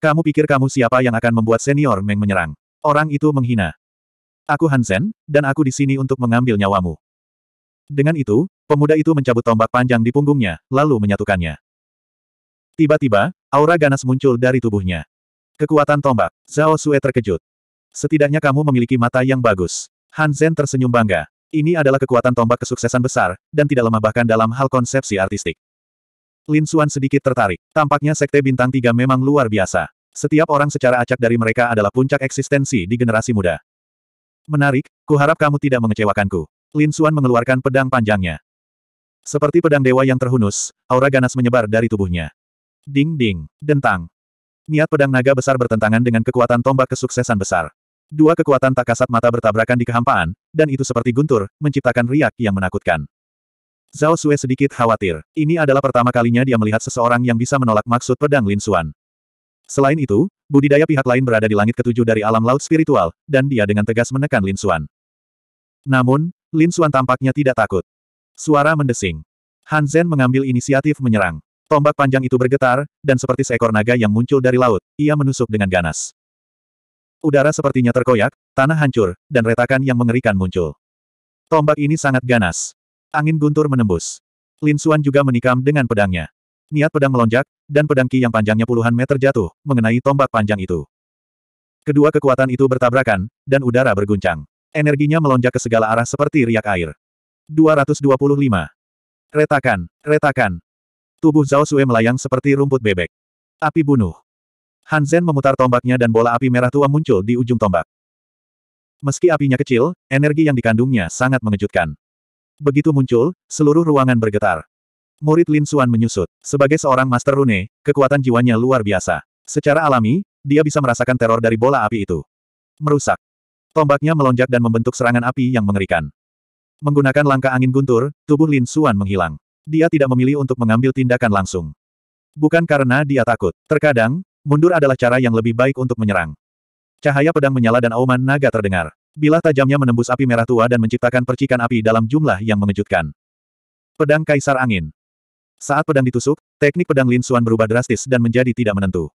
Kamu pikir kamu siapa yang akan membuat senior Meng menyerang? Orang itu menghina. Aku Hansen dan aku di sini untuk mengambil nyawamu. Dengan itu, pemuda itu mencabut tombak panjang di punggungnya, lalu menyatukannya. Tiba-tiba, aura ganas muncul dari tubuhnya. Kekuatan tombak. Zhao Sue terkejut. Setidaknya kamu memiliki mata yang bagus. Han Zhen tersenyum bangga. Ini adalah kekuatan tombak kesuksesan besar, dan tidak lemah bahkan dalam hal konsepsi artistik. Lin Xuan sedikit tertarik. Tampaknya sekte bintang tiga memang luar biasa. Setiap orang secara acak dari mereka adalah puncak eksistensi di generasi muda. Menarik, kuharap kamu tidak mengecewakanku. Lin Xuan mengeluarkan pedang panjangnya. Seperti pedang dewa yang terhunus, aura ganas menyebar dari tubuhnya. Ding ding, dentang. Niat pedang naga besar bertentangan dengan kekuatan tombak kesuksesan besar. Dua kekuatan tak kasat mata bertabrakan di kehampaan, dan itu seperti guntur, menciptakan riak yang menakutkan. Zhao Sue sedikit khawatir. Ini adalah pertama kalinya dia melihat seseorang yang bisa menolak maksud pedang Lin Xuan. Selain itu, budidaya pihak lain berada di langit ketujuh dari alam laut spiritual, dan dia dengan tegas menekan Lin Xuan. Namun, Lin Xuan tampaknya tidak takut. Suara mendesing. Han Zhen mengambil inisiatif menyerang. Tombak panjang itu bergetar, dan seperti seekor naga yang muncul dari laut, ia menusuk dengan ganas. Udara sepertinya terkoyak, tanah hancur, dan retakan yang mengerikan muncul. Tombak ini sangat ganas. Angin guntur menembus. Lin Suan juga menikam dengan pedangnya. Niat pedang melonjak, dan pedang ki yang panjangnya puluhan meter jatuh, mengenai tombak panjang itu. Kedua kekuatan itu bertabrakan, dan udara berguncang. Energinya melonjak ke segala arah seperti riak air. 225. Retakan, retakan, Tubuh Zhao Sue melayang seperti rumput bebek. Api bunuh. Han Zhen memutar tombaknya dan bola api merah tua muncul di ujung tombak. Meski apinya kecil, energi yang dikandungnya sangat mengejutkan. Begitu muncul, seluruh ruangan bergetar. Murid Lin Suan menyusut. Sebagai seorang Master Rune, kekuatan jiwanya luar biasa. Secara alami, dia bisa merasakan teror dari bola api itu. Merusak. Tombaknya melonjak dan membentuk serangan api yang mengerikan. Menggunakan langkah angin guntur, tubuh Lin Suan menghilang. Dia tidak memilih untuk mengambil tindakan langsung. Bukan karena dia takut. Terkadang, mundur adalah cara yang lebih baik untuk menyerang. Cahaya pedang menyala dan auman naga terdengar. Bila tajamnya menembus api merah tua dan menciptakan percikan api dalam jumlah yang mengejutkan. Pedang Kaisar Angin. Saat pedang ditusuk, teknik pedang Lin Suan berubah drastis dan menjadi tidak menentu.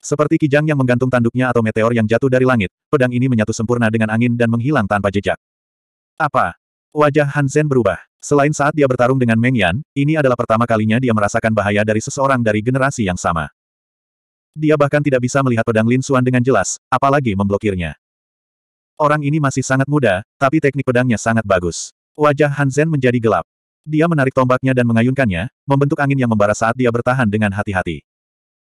Seperti kijang yang menggantung tanduknya atau meteor yang jatuh dari langit, pedang ini menyatu sempurna dengan angin dan menghilang tanpa jejak. Apa? Wajah Han Zhen berubah. Selain saat dia bertarung dengan Meng Yan, ini adalah pertama kalinya dia merasakan bahaya dari seseorang dari generasi yang sama. Dia bahkan tidak bisa melihat pedang Lin Xuan dengan jelas, apalagi memblokirnya. Orang ini masih sangat muda, tapi teknik pedangnya sangat bagus. Wajah Han Zhen menjadi gelap. Dia menarik tombaknya dan mengayunkannya, membentuk angin yang membara saat dia bertahan dengan hati-hati.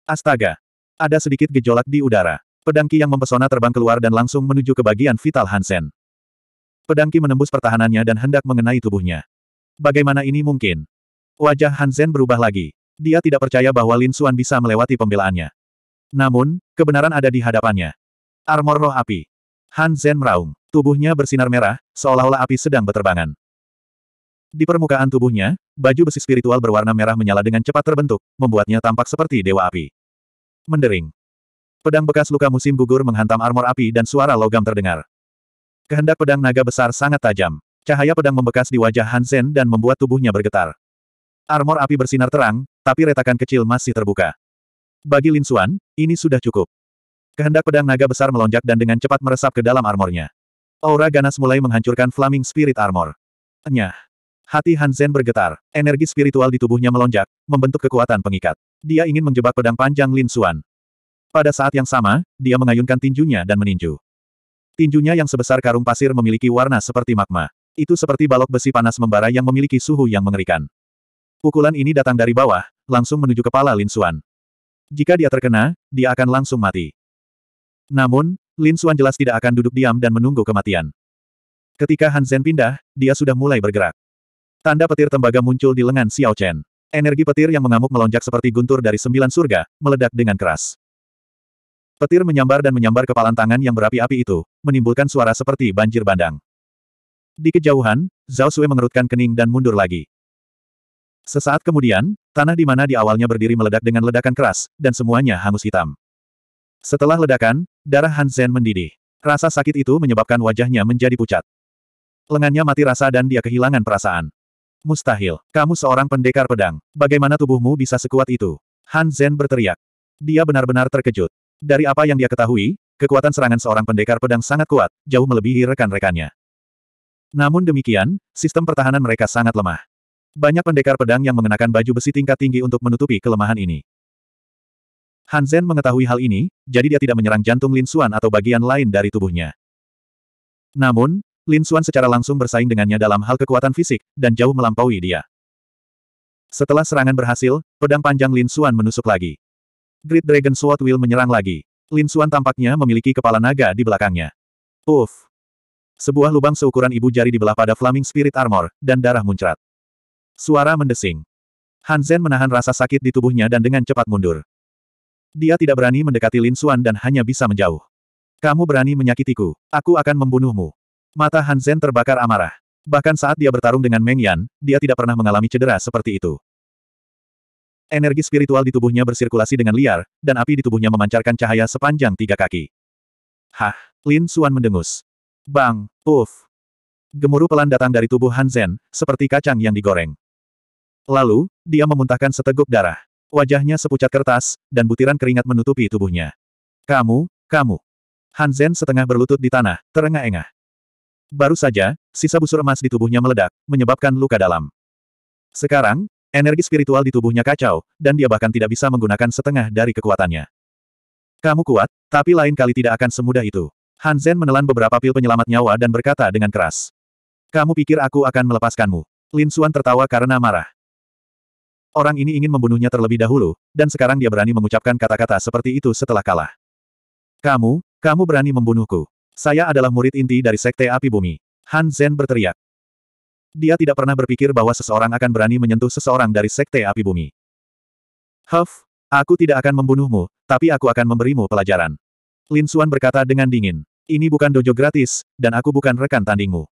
Astaga! Ada sedikit gejolak di udara. Pedang Ki yang mempesona terbang keluar dan langsung menuju ke bagian vital Hansen. Pedangki menembus pertahanannya dan hendak mengenai tubuhnya. Bagaimana ini mungkin? Wajah Han Zhen berubah lagi. Dia tidak percaya bahwa Lin Xuan bisa melewati pembelaannya. Namun, kebenaran ada di hadapannya. Armor roh api. Han Zhen meraung. Tubuhnya bersinar merah, seolah-olah api sedang berterbangan. Di permukaan tubuhnya, baju besi spiritual berwarna merah menyala dengan cepat terbentuk, membuatnya tampak seperti dewa api. Mendering. Pedang bekas luka musim gugur menghantam armor api dan suara logam terdengar. Kehendak pedang naga besar sangat tajam. Cahaya pedang membekas di wajah Hansen dan membuat tubuhnya bergetar. Armor api bersinar terang, tapi retakan kecil masih terbuka. Bagi Lin Xuan, ini sudah cukup. Kehendak pedang naga besar melonjak dan dengan cepat meresap ke dalam armornya. Aura ganas mulai menghancurkan Flaming Spirit Armor. Nyah. Hati Hansen bergetar, energi spiritual di tubuhnya melonjak, membentuk kekuatan pengikat. Dia ingin menjebak pedang panjang Lin Xuan. Pada saat yang sama, dia mengayunkan tinjunya dan meninju. Tinjunya yang sebesar karung pasir memiliki warna seperti magma. Itu seperti balok besi panas membara yang memiliki suhu yang mengerikan. Pukulan ini datang dari bawah, langsung menuju kepala Lin Xuan. Jika dia terkena, dia akan langsung mati. Namun, Lin Xuan jelas tidak akan duduk diam dan menunggu kematian. Ketika Han Zhen pindah, dia sudah mulai bergerak. Tanda petir tembaga muncul di lengan Xiao Chen. Energi petir yang mengamuk melonjak seperti guntur dari sembilan surga, meledak dengan keras. Petir menyambar dan menyambar kepalan tangan yang berapi-api itu, menimbulkan suara seperti banjir bandang. Di kejauhan, Zhao Sui mengerutkan kening dan mundur lagi. Sesaat kemudian, tanah di mana di awalnya berdiri meledak dengan ledakan keras, dan semuanya hangus hitam. Setelah ledakan, darah Han Zhen mendidih. Rasa sakit itu menyebabkan wajahnya menjadi pucat. Lengannya mati rasa dan dia kehilangan perasaan. Mustahil, kamu seorang pendekar pedang. Bagaimana tubuhmu bisa sekuat itu? Han Zhen berteriak. Dia benar-benar terkejut. Dari apa yang dia ketahui, kekuatan serangan seorang pendekar pedang sangat kuat, jauh melebihi rekan-rekannya. Namun demikian, sistem pertahanan mereka sangat lemah. Banyak pendekar pedang yang mengenakan baju besi tingkat tinggi untuk menutupi kelemahan ini. Han Zhen mengetahui hal ini, jadi dia tidak menyerang jantung Lin Xuan atau bagian lain dari tubuhnya. Namun, Lin Xuan secara langsung bersaing dengannya dalam hal kekuatan fisik, dan jauh melampaui dia. Setelah serangan berhasil, pedang panjang Lin Xuan menusuk lagi. Great Dragon Sword Will menyerang lagi. Lin Xuan tampaknya memiliki kepala naga di belakangnya. Uff! Sebuah lubang seukuran ibu jari dibelah pada Flaming Spirit Armor, dan darah muncrat. Suara mendesing. Han Zhen menahan rasa sakit di tubuhnya dan dengan cepat mundur. Dia tidak berani mendekati Lin Xuan dan hanya bisa menjauh. Kamu berani menyakitiku, aku akan membunuhmu. Mata Han Zhen terbakar amarah. Bahkan saat dia bertarung dengan Meng Yan, dia tidak pernah mengalami cedera seperti itu. Energi spiritual di tubuhnya bersirkulasi dengan liar, dan api di tubuhnya memancarkan cahaya sepanjang tiga kaki. Hah! Lin Xuan mendengus. Bang! uff. Gemuruh pelan datang dari tubuh Han Zhen, seperti kacang yang digoreng. Lalu, dia memuntahkan seteguk darah. Wajahnya sepucat kertas, dan butiran keringat menutupi tubuhnya. Kamu, kamu! Han Zhen setengah berlutut di tanah, terengah-engah. Baru saja, sisa busur emas di tubuhnya meledak, menyebabkan luka dalam. Sekarang, Energi spiritual di tubuhnya kacau, dan dia bahkan tidak bisa menggunakan setengah dari kekuatannya. Kamu kuat, tapi lain kali tidak akan semudah itu. Han Zhen menelan beberapa pil penyelamat nyawa dan berkata dengan keras. Kamu pikir aku akan melepaskanmu? Lin Suan tertawa karena marah. Orang ini ingin membunuhnya terlebih dahulu, dan sekarang dia berani mengucapkan kata-kata seperti itu setelah kalah. Kamu, kamu berani membunuhku. Saya adalah murid inti dari Sekte Api Bumi. Han Zhen berteriak. Dia tidak pernah berpikir bahwa seseorang akan berani menyentuh seseorang dari Sekte Api Bumi. Huff, aku tidak akan membunuhmu, tapi aku akan memberimu pelajaran. Lin Xuan berkata dengan dingin. Ini bukan dojo gratis, dan aku bukan rekan tandingmu.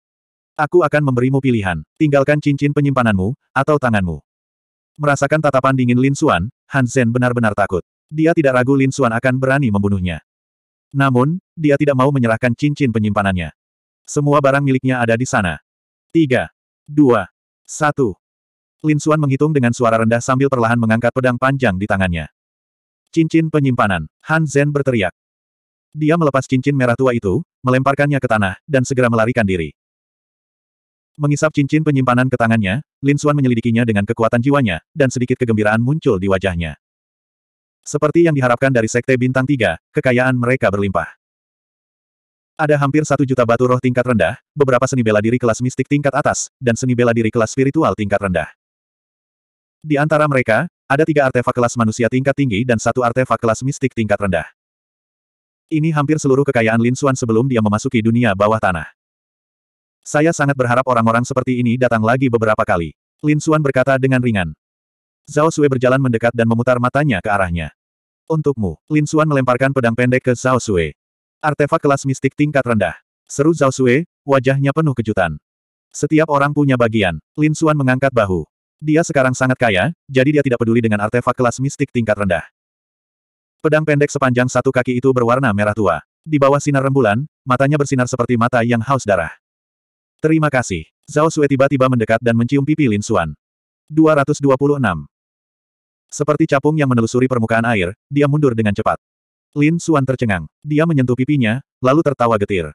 Aku akan memberimu pilihan, tinggalkan cincin penyimpananmu, atau tanganmu. Merasakan tatapan dingin Lin Xuan, Han Zhen benar-benar takut. Dia tidak ragu Lin Xuan akan berani membunuhnya. Namun, dia tidak mau menyerahkan cincin penyimpanannya. Semua barang miliknya ada di sana. 3 dua, satu. Lin Suan menghitung dengan suara rendah sambil perlahan mengangkat pedang panjang di tangannya. Cincin penyimpanan. Han Zhen berteriak. Dia melepas cincin merah tua itu, melemparkannya ke tanah, dan segera melarikan diri. Mengisap cincin penyimpanan ke tangannya, Lin Suan menyelidikinya dengan kekuatan jiwanya, dan sedikit kegembiraan muncul di wajahnya. Seperti yang diharapkan dari Sekte Bintang Tiga, kekayaan mereka berlimpah. Ada hampir satu juta batu roh tingkat rendah, beberapa seni bela diri kelas mistik tingkat atas, dan seni bela diri kelas spiritual tingkat rendah. Di antara mereka, ada tiga artefak kelas manusia tingkat tinggi dan satu artefak kelas mistik tingkat rendah. Ini hampir seluruh kekayaan Lin Xuan sebelum dia memasuki dunia bawah tanah. Saya sangat berharap orang-orang seperti ini datang lagi beberapa kali. Lin Xuan berkata dengan ringan. Zhao Sui berjalan mendekat dan memutar matanya ke arahnya. Untukmu, Lin Xuan melemparkan pedang pendek ke Zhao Sui. Artefak kelas mistik tingkat rendah. Seru Zhao Sui, wajahnya penuh kejutan. Setiap orang punya bagian. Lin Suan mengangkat bahu. Dia sekarang sangat kaya, jadi dia tidak peduli dengan artefak kelas mistik tingkat rendah. Pedang pendek sepanjang satu kaki itu berwarna merah tua. Di bawah sinar rembulan, matanya bersinar seperti mata yang haus darah. Terima kasih. Zhao Sui tiba-tiba mendekat dan mencium pipi Lin Suan. 226. Seperti capung yang menelusuri permukaan air, dia mundur dengan cepat. Lin Suan tercengang. Dia menyentuh pipinya, lalu tertawa getir.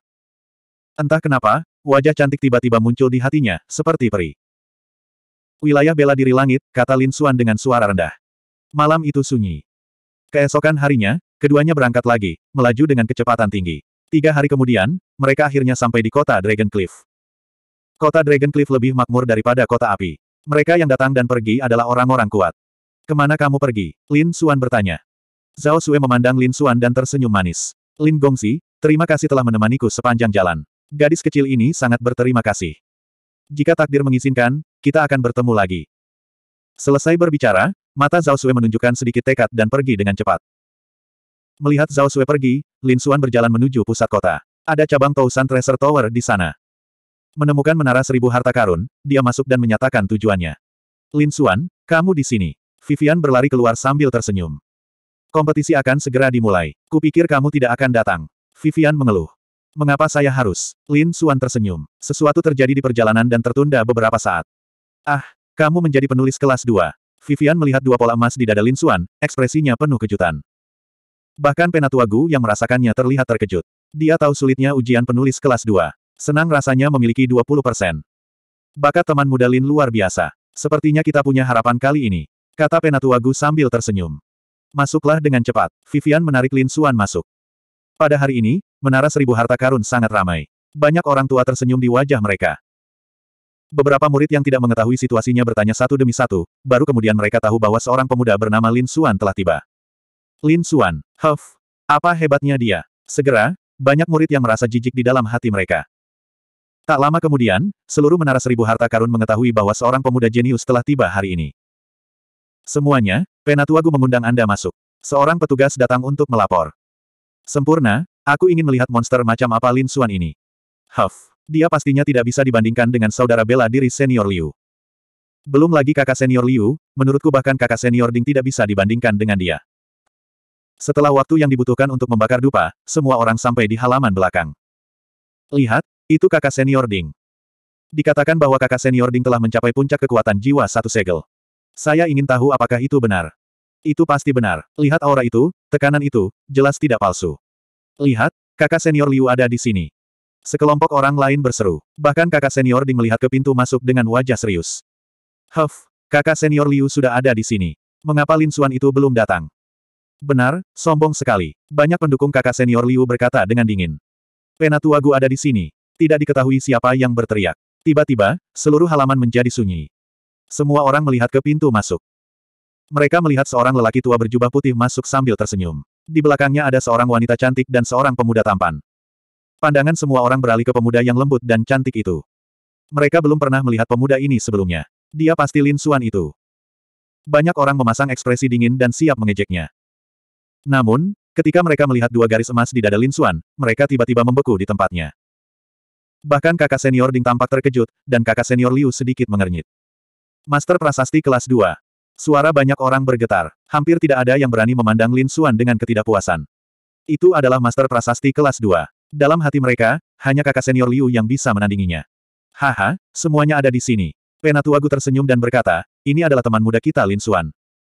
Entah kenapa, wajah cantik tiba-tiba muncul di hatinya, seperti peri. Wilayah bela diri langit, kata Lin Suan dengan suara rendah. Malam itu sunyi. Keesokan harinya, keduanya berangkat lagi, melaju dengan kecepatan tinggi. Tiga hari kemudian, mereka akhirnya sampai di kota Dragon Cliff. Kota Dragon Cliff lebih makmur daripada kota api. Mereka yang datang dan pergi adalah orang-orang kuat. Kemana kamu pergi? Lin Suan bertanya. Zhao Sue memandang Lin Xuan dan tersenyum manis. Lin Gongsi, terima kasih telah menemaniku sepanjang jalan. Gadis kecil ini sangat berterima kasih. Jika takdir mengizinkan, kita akan bertemu lagi. Selesai berbicara, mata Zhao Sue menunjukkan sedikit tekad dan pergi dengan cepat. Melihat Zhao Sue pergi, Lin Xuan berjalan menuju pusat kota. Ada cabang Tousan Treasure Tower di sana. Menemukan menara seribu harta karun, dia masuk dan menyatakan tujuannya. Lin Xuan, kamu di sini. Vivian berlari keluar sambil tersenyum. Kompetisi akan segera dimulai. Kupikir kamu tidak akan datang. Vivian mengeluh. Mengapa saya harus? Lin Suan tersenyum. Sesuatu terjadi di perjalanan dan tertunda beberapa saat. Ah, kamu menjadi penulis kelas 2. Vivian melihat dua pola emas di dada Lin Suan, ekspresinya penuh kejutan. Bahkan Penatua Gu yang merasakannya terlihat terkejut. Dia tahu sulitnya ujian penulis kelas 2. Senang rasanya memiliki 20%. Bakat teman muda Lin luar biasa. Sepertinya kita punya harapan kali ini. Kata Penatua Gu sambil tersenyum. Masuklah dengan cepat. Vivian menarik Lin Suan masuk. Pada hari ini, Menara Seribu Harta Karun sangat ramai. Banyak orang tua tersenyum di wajah mereka. Beberapa murid yang tidak mengetahui situasinya bertanya satu demi satu, baru kemudian mereka tahu bahwa seorang pemuda bernama Lin Suan telah tiba. Lin Suan, huff, apa hebatnya dia? Segera, banyak murid yang merasa jijik di dalam hati mereka. Tak lama kemudian, seluruh Menara Seribu Harta Karun mengetahui bahwa seorang pemuda jenius telah tiba hari ini. Semuanya, Penatuagu mengundang Anda masuk. Seorang petugas datang untuk melapor. Sempurna, aku ingin melihat monster macam apa Lin Xuan ini. Huff, dia pastinya tidak bisa dibandingkan dengan saudara bela diri senior Liu. Belum lagi kakak senior Liu, menurutku bahkan kakak senior Ding tidak bisa dibandingkan dengan dia. Setelah waktu yang dibutuhkan untuk membakar dupa, semua orang sampai di halaman belakang. Lihat, itu kakak senior Ding. Dikatakan bahwa kakak senior Ding telah mencapai puncak kekuatan jiwa satu segel. Saya ingin tahu apakah itu benar. Itu pasti benar. Lihat aura itu, tekanan itu, jelas tidak palsu. Lihat, kakak senior Liu ada di sini. Sekelompok orang lain berseru. Bahkan kakak senior Ding melihat ke pintu masuk dengan wajah serius. Huff, kakak senior Liu sudah ada di sini. Mengapa Lin Xuan itu belum datang? Benar, sombong sekali. Banyak pendukung kakak senior Liu berkata dengan dingin. Penatua Gu ada di sini. Tidak diketahui siapa yang berteriak. Tiba-tiba, seluruh halaman menjadi sunyi. Semua orang melihat ke pintu masuk. Mereka melihat seorang lelaki tua berjubah putih masuk sambil tersenyum. Di belakangnya ada seorang wanita cantik dan seorang pemuda tampan. Pandangan semua orang beralih ke pemuda yang lembut dan cantik itu. Mereka belum pernah melihat pemuda ini sebelumnya. Dia pasti Lin Xuan itu. Banyak orang memasang ekspresi dingin dan siap mengejeknya. Namun, ketika mereka melihat dua garis emas di dada Lin Xuan, mereka tiba-tiba membeku di tempatnya. Bahkan kakak senior Ding tampak terkejut, dan kakak senior Liu sedikit mengernyit. Master Prasasti kelas 2. Suara banyak orang bergetar. Hampir tidak ada yang berani memandang Lin Suan dengan ketidakpuasan. Itu adalah Master Prasasti kelas 2. Dalam hati mereka, hanya kakak senior Liu yang bisa menandinginya. Haha, semuanya ada di sini. Penatua Gu tersenyum dan berkata, ini adalah teman muda kita Lin Suan.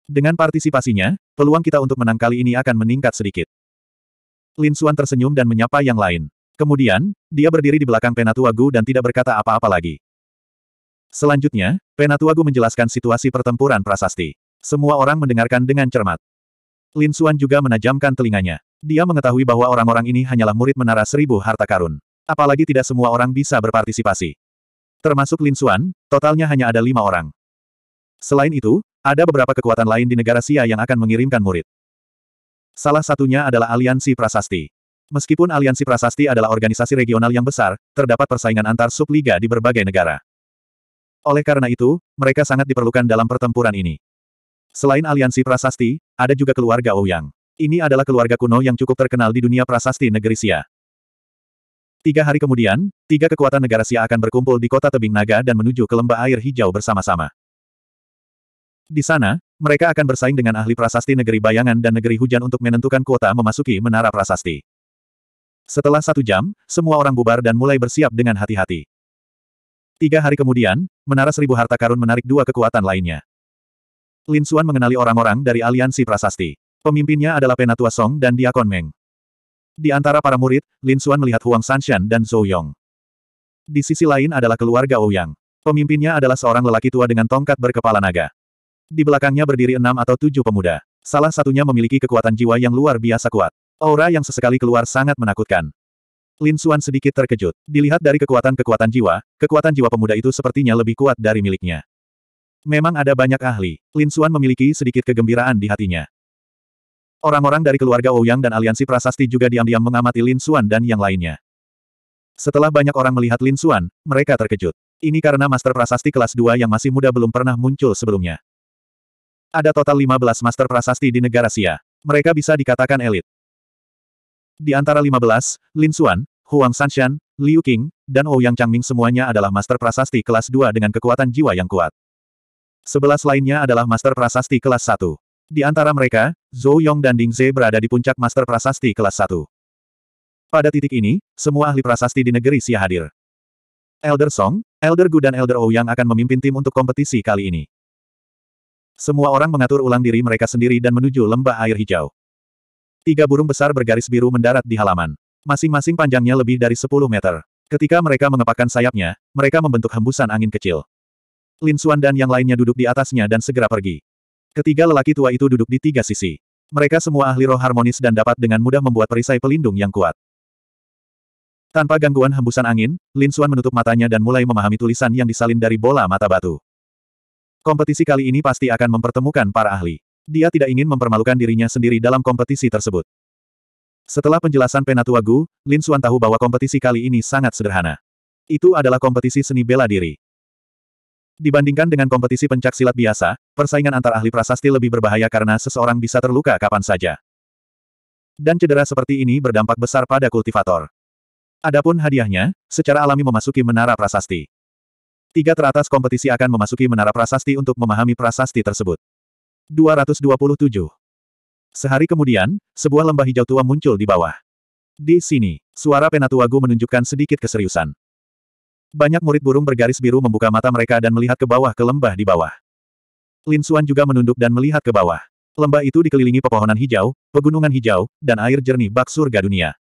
Dengan partisipasinya, peluang kita untuk menang kali ini akan meningkat sedikit. Lin Suan tersenyum dan menyapa yang lain. Kemudian, dia berdiri di belakang Penatua Gu dan tidak berkata apa-apa lagi. Selanjutnya, Penatuagu menjelaskan situasi pertempuran prasasti. Semua orang mendengarkan dengan cermat. Lin Suan juga menajamkan telinganya. Dia mengetahui bahwa orang-orang ini hanyalah murid menara seribu harta karun. Apalagi tidak semua orang bisa berpartisipasi. Termasuk Lin Suan, totalnya hanya ada lima orang. Selain itu, ada beberapa kekuatan lain di negara Sia yang akan mengirimkan murid. Salah satunya adalah Aliansi Prasasti. Meskipun Aliansi Prasasti adalah organisasi regional yang besar, terdapat persaingan antar subliga di berbagai negara. Oleh karena itu, mereka sangat diperlukan dalam pertempuran ini. Selain aliansi prasasti, ada juga keluarga Ouyang. Oh ini adalah keluarga kuno yang cukup terkenal di dunia prasasti negeri Sia. Tiga hari kemudian, tiga kekuatan negara Sia akan berkumpul di kota tebing naga dan menuju ke lembah air hijau bersama-sama. Di sana, mereka akan bersaing dengan ahli prasasti negeri bayangan dan negeri hujan untuk menentukan kuota memasuki menara prasasti. Setelah satu jam, semua orang bubar dan mulai bersiap dengan hati-hati. Tiga hari kemudian, Menara Seribu Harta Karun menarik dua kekuatan lainnya. Lin Xuan mengenali orang-orang dari aliansi prasasti. Pemimpinnya adalah Penatua Song dan Diakon Meng. Di antara para murid, Lin Xuan melihat Huang Sanshan dan Zhou Yong. Di sisi lain adalah keluarga Ouyang. Pemimpinnya adalah seorang lelaki tua dengan tongkat berkepala naga. Di belakangnya berdiri enam atau tujuh pemuda. Salah satunya memiliki kekuatan jiwa yang luar biasa kuat. Aura yang sesekali keluar sangat menakutkan. Lin Suan sedikit terkejut. Dilihat dari kekuatan-kekuatan jiwa, kekuatan jiwa pemuda itu sepertinya lebih kuat dari miliknya. Memang ada banyak ahli. Lin Suan memiliki sedikit kegembiraan di hatinya. Orang-orang dari keluarga Ouyang dan aliansi prasasti juga diam-diam mengamati Lin Suan dan yang lainnya. Setelah banyak orang melihat Lin Suan, mereka terkejut. Ini karena master prasasti kelas 2 yang masih muda belum pernah muncul sebelumnya. Ada total 15 master prasasti di negara Sia. Mereka bisa dikatakan elit. Di antara 15, Lin Xuan, Huang Sanshan, Liu Qing, dan Ouyang oh Changming semuanya adalah master prasasti kelas 2 dengan kekuatan jiwa yang kuat. Sebelas lainnya adalah master prasasti kelas 1. Di antara mereka, Zhou Yong dan Ding Ze berada di puncak master prasasti kelas 1. Pada titik ini, semua ahli prasasti di negeri Xia hadir. Elder Song, Elder Gu dan Elder Ouyang oh akan memimpin tim untuk kompetisi kali ini. Semua orang mengatur ulang diri mereka sendiri dan menuju lembah air hijau. Tiga burung besar bergaris biru mendarat di halaman. Masing-masing panjangnya lebih dari 10 meter. Ketika mereka mengepakkan sayapnya, mereka membentuk hembusan angin kecil. Lin Xuan dan yang lainnya duduk di atasnya dan segera pergi. Ketiga lelaki tua itu duduk di tiga sisi. Mereka semua ahli roh harmonis dan dapat dengan mudah membuat perisai pelindung yang kuat. Tanpa gangguan hembusan angin, Lin Xuan menutup matanya dan mulai memahami tulisan yang disalin dari bola mata batu. Kompetisi kali ini pasti akan mempertemukan para ahli. Dia tidak ingin mempermalukan dirinya sendiri dalam kompetisi tersebut. Setelah penjelasan Penatua Gu, Lin Xuan tahu bahwa kompetisi kali ini sangat sederhana. Itu adalah kompetisi seni bela diri. Dibandingkan dengan kompetisi pencak silat biasa, persaingan antar ahli prasasti lebih berbahaya karena seseorang bisa terluka kapan saja. Dan cedera seperti ini berdampak besar pada kultivator. Adapun hadiahnya, secara alami memasuki menara prasasti. Tiga teratas kompetisi akan memasuki menara prasasti untuk memahami prasasti tersebut. 227. Sehari kemudian, sebuah lembah hijau tua muncul di bawah. Di sini, suara Penatuagu menunjukkan sedikit keseriusan. Banyak murid burung bergaris biru membuka mata mereka dan melihat ke bawah ke lembah di bawah. Lin Xuan juga menunduk dan melihat ke bawah. Lembah itu dikelilingi pepohonan hijau, pegunungan hijau, dan air jernih bak surga dunia.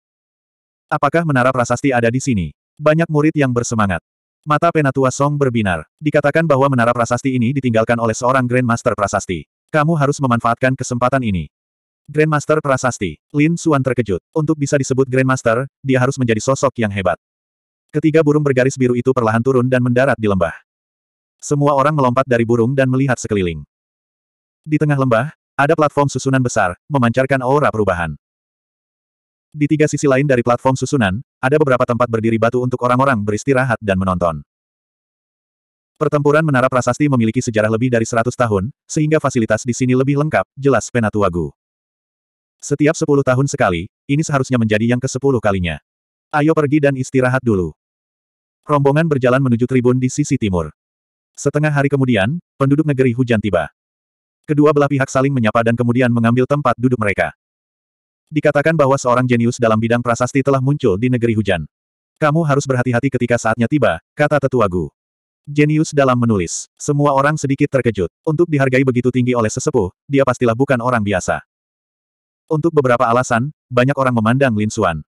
Apakah menara prasasti ada di sini? Banyak murid yang bersemangat. Mata Penatua Song berbinar. Dikatakan bahwa menara prasasti ini ditinggalkan oleh seorang Grandmaster prasasti. Kamu harus memanfaatkan kesempatan ini. Grandmaster Prasasti, Lin Suan terkejut. Untuk bisa disebut Grandmaster, dia harus menjadi sosok yang hebat. Ketiga burung bergaris biru itu perlahan turun dan mendarat di lembah. Semua orang melompat dari burung dan melihat sekeliling. Di tengah lembah, ada platform susunan besar, memancarkan aura perubahan. Di tiga sisi lain dari platform susunan, ada beberapa tempat berdiri batu untuk orang-orang beristirahat dan menonton. Pertempuran Menara Prasasti memiliki sejarah lebih dari 100 tahun, sehingga fasilitas di sini lebih lengkap, jelas Penatuagu. Setiap 10 tahun sekali, ini seharusnya menjadi yang ke-10 kalinya. Ayo pergi dan istirahat dulu. Rombongan berjalan menuju tribun di sisi timur. Setengah hari kemudian, penduduk negeri hujan tiba. Kedua belah pihak saling menyapa dan kemudian mengambil tempat duduk mereka. Dikatakan bahwa seorang jenius dalam bidang prasasti telah muncul di negeri hujan. Kamu harus berhati-hati ketika saatnya tiba, kata tetua Gu. Jenius dalam menulis. Semua orang sedikit terkejut. Untuk dihargai begitu tinggi oleh sesepuh, dia pastilah bukan orang biasa. Untuk beberapa alasan, banyak orang memandang Lin Xuan.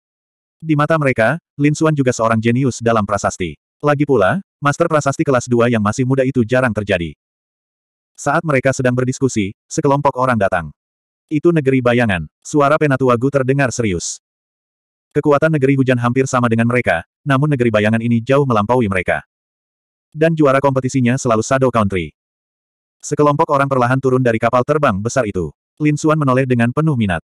Di mata mereka, Lin Xuan juga seorang jenius dalam prasasti. Lagi pula, master prasasti kelas 2 yang masih muda itu jarang terjadi. Saat mereka sedang berdiskusi, sekelompok orang datang. Itu negeri bayangan. Suara Penatua Gu terdengar serius. Kekuatan negeri hujan hampir sama dengan mereka, namun negeri bayangan ini jauh melampaui mereka. Dan juara kompetisinya selalu Shadow Country. Sekelompok orang perlahan turun dari kapal terbang besar itu. Lin Xuan menoleh dengan penuh minat.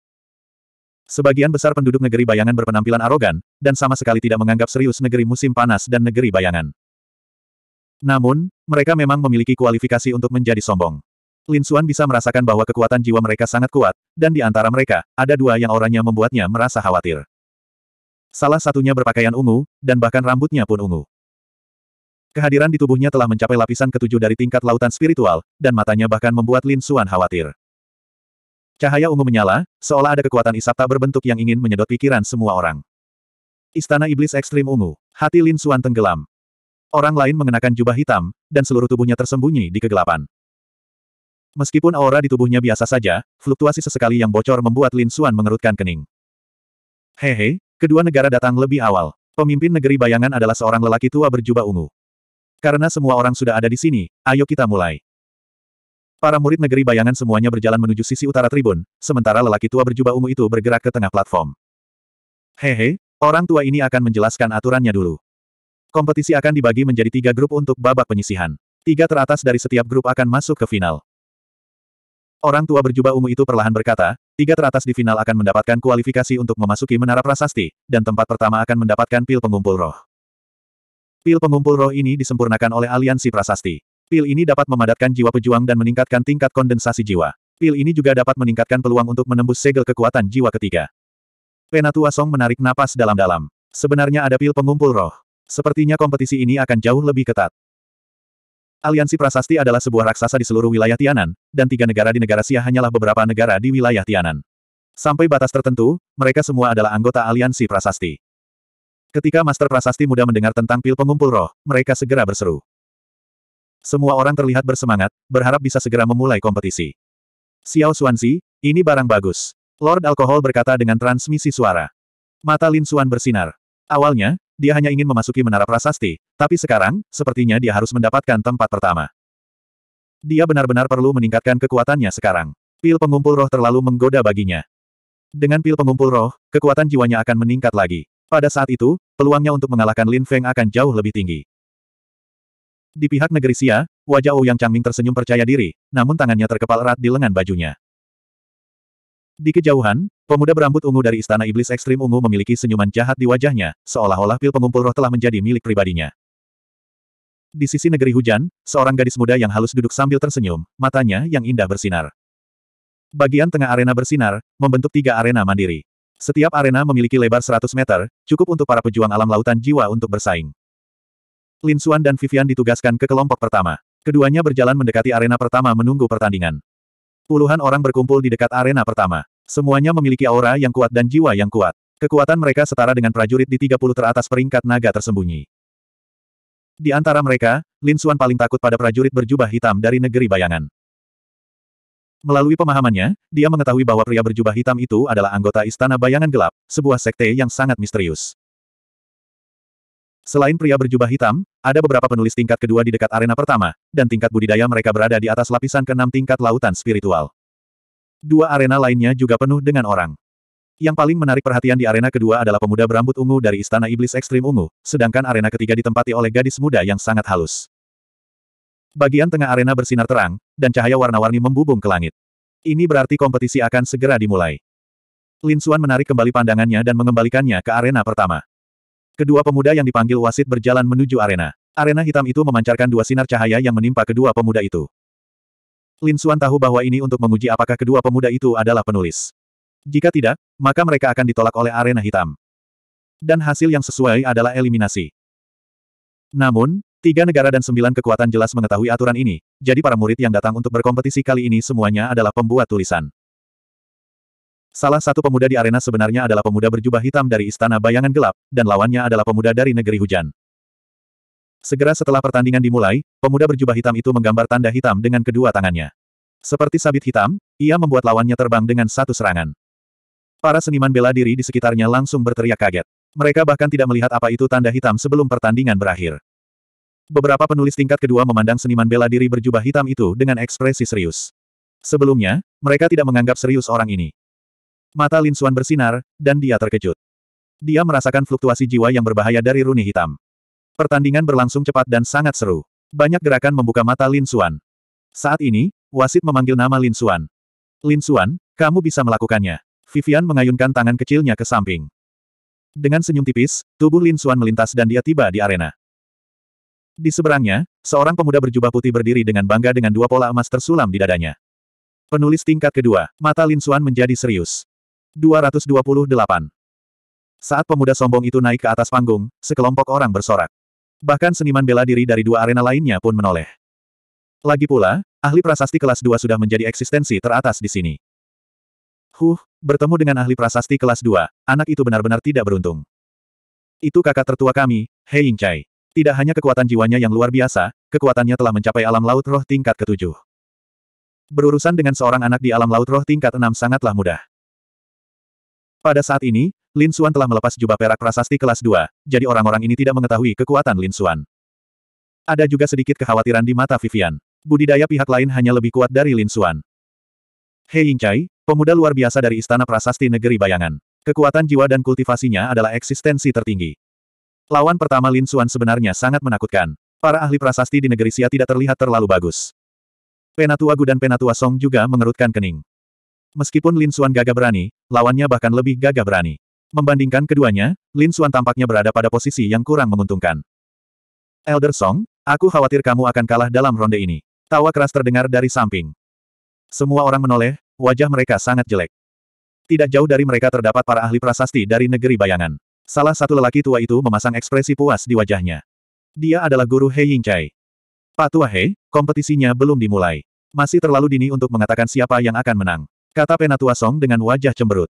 Sebagian besar penduduk negeri bayangan berpenampilan arogan, dan sama sekali tidak menganggap serius negeri musim panas dan negeri bayangan. Namun, mereka memang memiliki kualifikasi untuk menjadi sombong. Lin Xuan bisa merasakan bahwa kekuatan jiwa mereka sangat kuat, dan di antara mereka, ada dua yang orangnya membuatnya merasa khawatir. Salah satunya berpakaian ungu, dan bahkan rambutnya pun ungu. Kehadiran di tubuhnya telah mencapai lapisan ketujuh dari tingkat lautan spiritual, dan matanya bahkan membuat Lin Xuan khawatir. Cahaya ungu menyala, seolah ada kekuatan isapta berbentuk yang ingin menyedot pikiran semua orang. Istana Iblis Ekstrim Ungu. Hati Lin Xuan tenggelam. Orang lain mengenakan jubah hitam, dan seluruh tubuhnya tersembunyi di kegelapan. Meskipun aura di tubuhnya biasa saja, fluktuasi sesekali yang bocor membuat Lin Xuan mengerutkan kening. Hehe, kedua negara datang lebih awal. Pemimpin negeri bayangan adalah seorang lelaki tua berjubah ungu. Karena semua orang sudah ada di sini, ayo kita mulai. Para murid negeri bayangan semuanya berjalan menuju sisi utara tribun, sementara lelaki tua berjubah ungu itu bergerak ke tengah platform. Hehe, orang tua ini akan menjelaskan aturannya dulu. Kompetisi akan dibagi menjadi tiga grup untuk babak penyisihan. Tiga teratas dari setiap grup akan masuk ke final. Orang tua berjubah ungu itu perlahan berkata, tiga teratas di final akan mendapatkan kualifikasi untuk memasuki menara prasasti, dan tempat pertama akan mendapatkan pil pengumpul roh. Pil pengumpul roh ini disempurnakan oleh aliansi prasasti. Pil ini dapat memadatkan jiwa pejuang dan meningkatkan tingkat kondensasi jiwa. Pil ini juga dapat meningkatkan peluang untuk menembus segel kekuatan jiwa ketiga. Penatua Song menarik napas dalam-dalam. Sebenarnya ada pil pengumpul roh. Sepertinya kompetisi ini akan jauh lebih ketat. Aliansi Prasasti adalah sebuah raksasa di seluruh wilayah Tianan, dan tiga negara di negara Sia hanyalah beberapa negara di wilayah Tianan. Sampai batas tertentu, mereka semua adalah anggota aliansi prasasti. Ketika Master Prasasti muda mendengar tentang pil pengumpul roh, mereka segera berseru. Semua orang terlihat bersemangat, berharap bisa segera memulai kompetisi. Xiao Xuanzi, ini barang bagus. Lord Alkohol berkata dengan transmisi suara. Mata Lin Xuan bersinar. Awalnya, dia hanya ingin memasuki menara prasasti, tapi sekarang, sepertinya dia harus mendapatkan tempat pertama. Dia benar-benar perlu meningkatkan kekuatannya sekarang. Pil pengumpul roh terlalu menggoda baginya. Dengan pil pengumpul roh, kekuatan jiwanya akan meningkat lagi. Pada saat itu, peluangnya untuk mengalahkan Lin Feng akan jauh lebih tinggi. Di pihak negeri Xia, wajah Ouyang Changming tersenyum percaya diri, namun tangannya terkepal erat di lengan bajunya. Di kejauhan, pemuda berambut ungu dari Istana Iblis Ekstrim Ungu memiliki senyuman jahat di wajahnya, seolah-olah pil pengumpul roh telah menjadi milik pribadinya. Di sisi negeri hujan, seorang gadis muda yang halus duduk sambil tersenyum, matanya yang indah bersinar. Bagian tengah arena bersinar, membentuk tiga arena mandiri. Setiap arena memiliki lebar 100 meter, cukup untuk para pejuang alam lautan jiwa untuk bersaing. Lin Xuan dan Vivian ditugaskan ke kelompok pertama. Keduanya berjalan mendekati arena pertama menunggu pertandingan. Puluhan orang berkumpul di dekat arena pertama. Semuanya memiliki aura yang kuat dan jiwa yang kuat. Kekuatan mereka setara dengan prajurit di 30 teratas peringkat naga tersembunyi. Di antara mereka, Lin Xuan paling takut pada prajurit berjubah hitam dari negeri bayangan. Melalui pemahamannya, dia mengetahui bahwa pria berjubah hitam itu adalah anggota Istana Bayangan Gelap, sebuah sekte yang sangat misterius. Selain pria berjubah hitam, ada beberapa penulis tingkat kedua di dekat arena pertama, dan tingkat budidaya mereka berada di atas lapisan keenam tingkat lautan spiritual. Dua arena lainnya juga penuh dengan orang. Yang paling menarik perhatian di arena kedua adalah pemuda berambut ungu dari Istana Iblis Ekstrim Ungu, sedangkan arena ketiga ditempati oleh gadis muda yang sangat halus. Bagian tengah arena bersinar terang, dan cahaya warna-warni membubung ke langit. Ini berarti kompetisi akan segera dimulai. Lin Xuan menarik kembali pandangannya dan mengembalikannya ke arena pertama. Kedua pemuda yang dipanggil wasit berjalan menuju arena. Arena hitam itu memancarkan dua sinar cahaya yang menimpa kedua pemuda itu. Lin Xuan tahu bahwa ini untuk menguji apakah kedua pemuda itu adalah penulis. Jika tidak, maka mereka akan ditolak oleh arena hitam. Dan hasil yang sesuai adalah eliminasi. Namun, Tiga negara dan sembilan kekuatan jelas mengetahui aturan ini, jadi para murid yang datang untuk berkompetisi kali ini semuanya adalah pembuat tulisan. Salah satu pemuda di arena sebenarnya adalah pemuda berjubah hitam dari Istana Bayangan Gelap, dan lawannya adalah pemuda dari Negeri Hujan. Segera setelah pertandingan dimulai, pemuda berjubah hitam itu menggambar tanda hitam dengan kedua tangannya. Seperti sabit hitam, ia membuat lawannya terbang dengan satu serangan. Para seniman bela diri di sekitarnya langsung berteriak kaget. Mereka bahkan tidak melihat apa itu tanda hitam sebelum pertandingan berakhir. Beberapa penulis tingkat kedua memandang seniman bela diri berjubah hitam itu dengan ekspresi serius. Sebelumnya, mereka tidak menganggap serius orang ini. Mata Lin Xuan bersinar, dan dia terkejut. Dia merasakan fluktuasi jiwa yang berbahaya dari runi hitam. Pertandingan berlangsung cepat dan sangat seru. Banyak gerakan membuka mata Lin Xuan. Saat ini, wasit memanggil nama Lin Xuan. Lin Xuan, kamu bisa melakukannya. Vivian mengayunkan tangan kecilnya ke samping. Dengan senyum tipis, tubuh Lin Xuan melintas dan dia tiba di arena. Di seberangnya, seorang pemuda berjubah putih berdiri dengan bangga dengan dua pola emas tersulam di dadanya. Penulis tingkat kedua, mata Lin Xuan menjadi serius. 228. Saat pemuda sombong itu naik ke atas panggung, sekelompok orang bersorak. Bahkan seniman bela diri dari dua arena lainnya pun menoleh. Lagi pula, ahli prasasti kelas 2 sudah menjadi eksistensi teratas di sini. Huh, bertemu dengan ahli prasasti kelas 2, anak itu benar-benar tidak beruntung. Itu kakak tertua kami, Hei Yingcai. Tidak hanya kekuatan jiwanya yang luar biasa, kekuatannya telah mencapai alam laut roh tingkat ketujuh. Berurusan dengan seorang anak di alam laut roh tingkat enam sangatlah mudah. Pada saat ini, Lin Xuan telah melepas jubah perak prasasti kelas dua, jadi orang-orang ini tidak mengetahui kekuatan Lin Xuan. Ada juga sedikit kekhawatiran di mata Vivian. Budidaya pihak lain hanya lebih kuat dari Lin Xuan. He Yingcai, pemuda luar biasa dari Istana Prasasti Negeri Bayangan. Kekuatan jiwa dan kultivasinya adalah eksistensi tertinggi. Lawan pertama Lin Xuan sebenarnya sangat menakutkan. Para ahli prasasti di negeri sia tidak terlihat terlalu bagus. Penatua Gu dan Penatua Song juga mengerutkan kening. Meskipun Lin Xuan gagah berani, lawannya bahkan lebih gagah berani. Membandingkan keduanya, Lin Xuan tampaknya berada pada posisi yang kurang menguntungkan. Elder Song, aku khawatir kamu akan kalah dalam ronde ini. Tawa keras terdengar dari samping. Semua orang menoleh, wajah mereka sangat jelek. Tidak jauh dari mereka terdapat para ahli prasasti dari negeri bayangan. Salah satu lelaki tua itu memasang ekspresi puas di wajahnya. Dia adalah guru He Yingcai. Pak Tua He, kompetisinya belum dimulai. Masih terlalu dini untuk mengatakan siapa yang akan menang. Kata Penatua Song dengan wajah cemberut.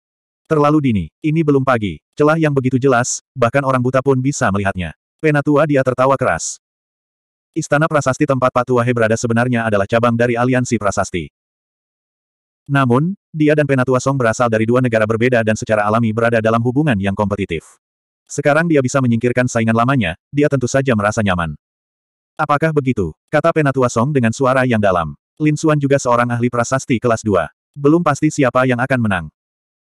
Terlalu dini, ini belum pagi. Celah yang begitu jelas, bahkan orang buta pun bisa melihatnya. Penatua dia tertawa keras. Istana Prasasti tempat tua He berada sebenarnya adalah cabang dari aliansi Prasasti. Namun, dia dan Penatua Song berasal dari dua negara berbeda dan secara alami berada dalam hubungan yang kompetitif. Sekarang dia bisa menyingkirkan saingan lamanya, dia tentu saja merasa nyaman. Apakah begitu? Kata Penatua Song dengan suara yang dalam. Lin Xuan juga seorang ahli prasasti kelas 2. Belum pasti siapa yang akan menang.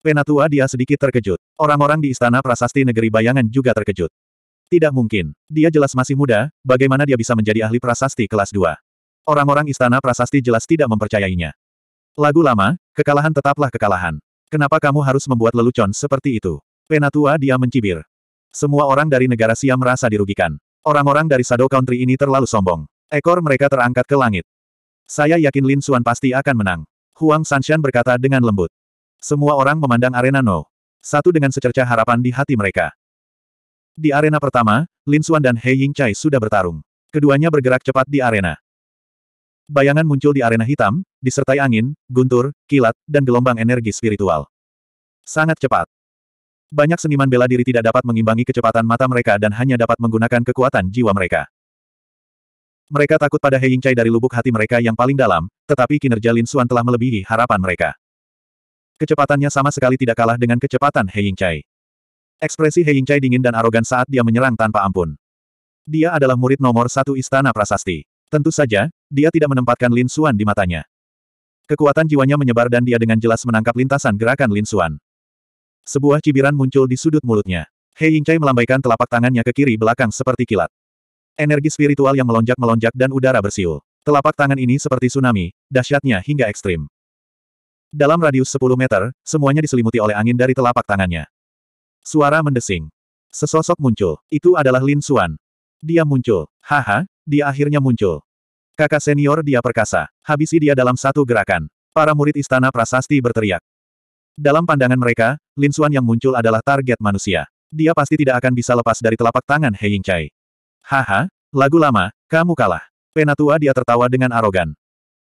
Penatua dia sedikit terkejut. Orang-orang di istana prasasti negeri bayangan juga terkejut. Tidak mungkin. Dia jelas masih muda, bagaimana dia bisa menjadi ahli prasasti kelas 2? Orang-orang istana prasasti jelas tidak mempercayainya. Lagu lama, kekalahan tetaplah kekalahan. Kenapa kamu harus membuat lelucon seperti itu? Penatua dia mencibir. Semua orang dari negara Siam merasa dirugikan. Orang-orang dari Shadow Country ini terlalu sombong. Ekor mereka terangkat ke langit. Saya yakin Lin Xuan pasti akan menang. Huang Sanshan berkata dengan lembut. Semua orang memandang arena No. Satu dengan secerca harapan di hati mereka. Di arena pertama, Lin Xuan dan He Ying Chai sudah bertarung. Keduanya bergerak cepat di arena. Bayangan muncul di arena hitam, disertai angin, guntur, kilat, dan gelombang energi spiritual. Sangat cepat. Banyak seniman bela diri tidak dapat mengimbangi kecepatan mata mereka dan hanya dapat menggunakan kekuatan jiwa mereka. Mereka takut pada He Yingcai dari lubuk hati mereka yang paling dalam, tetapi kinerja Lin Xuan telah melebihi harapan mereka. Kecepatannya sama sekali tidak kalah dengan kecepatan He Yingcai. Ekspresi He Yingcai dingin dan arogan saat dia menyerang tanpa ampun. Dia adalah murid nomor satu Istana Prasasti. Tentu saja, dia tidak menempatkan Lin Xuan di matanya. Kekuatan jiwanya menyebar dan dia dengan jelas menangkap lintasan gerakan Lin Xuan. Sebuah cibiran muncul di sudut mulutnya. Hei Yingcai melambaikan telapak tangannya ke kiri belakang seperti kilat. Energi spiritual yang melonjak-melonjak dan udara bersiul. Telapak tangan ini seperti tsunami, dahsyatnya hingga ekstrim. Dalam radius 10 meter, semuanya diselimuti oleh angin dari telapak tangannya. Suara mendesing. Sesosok muncul. Itu adalah Lin Xuan. Dia muncul. Haha, dia akhirnya muncul. Kakak senior dia perkasa. Habisi dia dalam satu gerakan. Para murid istana prasasti berteriak. Dalam pandangan mereka, Lin Xuan yang muncul adalah target manusia. Dia pasti tidak akan bisa lepas dari telapak tangan He Chai. Haha, lagu lama, kamu kalah. Penatua dia tertawa dengan arogan.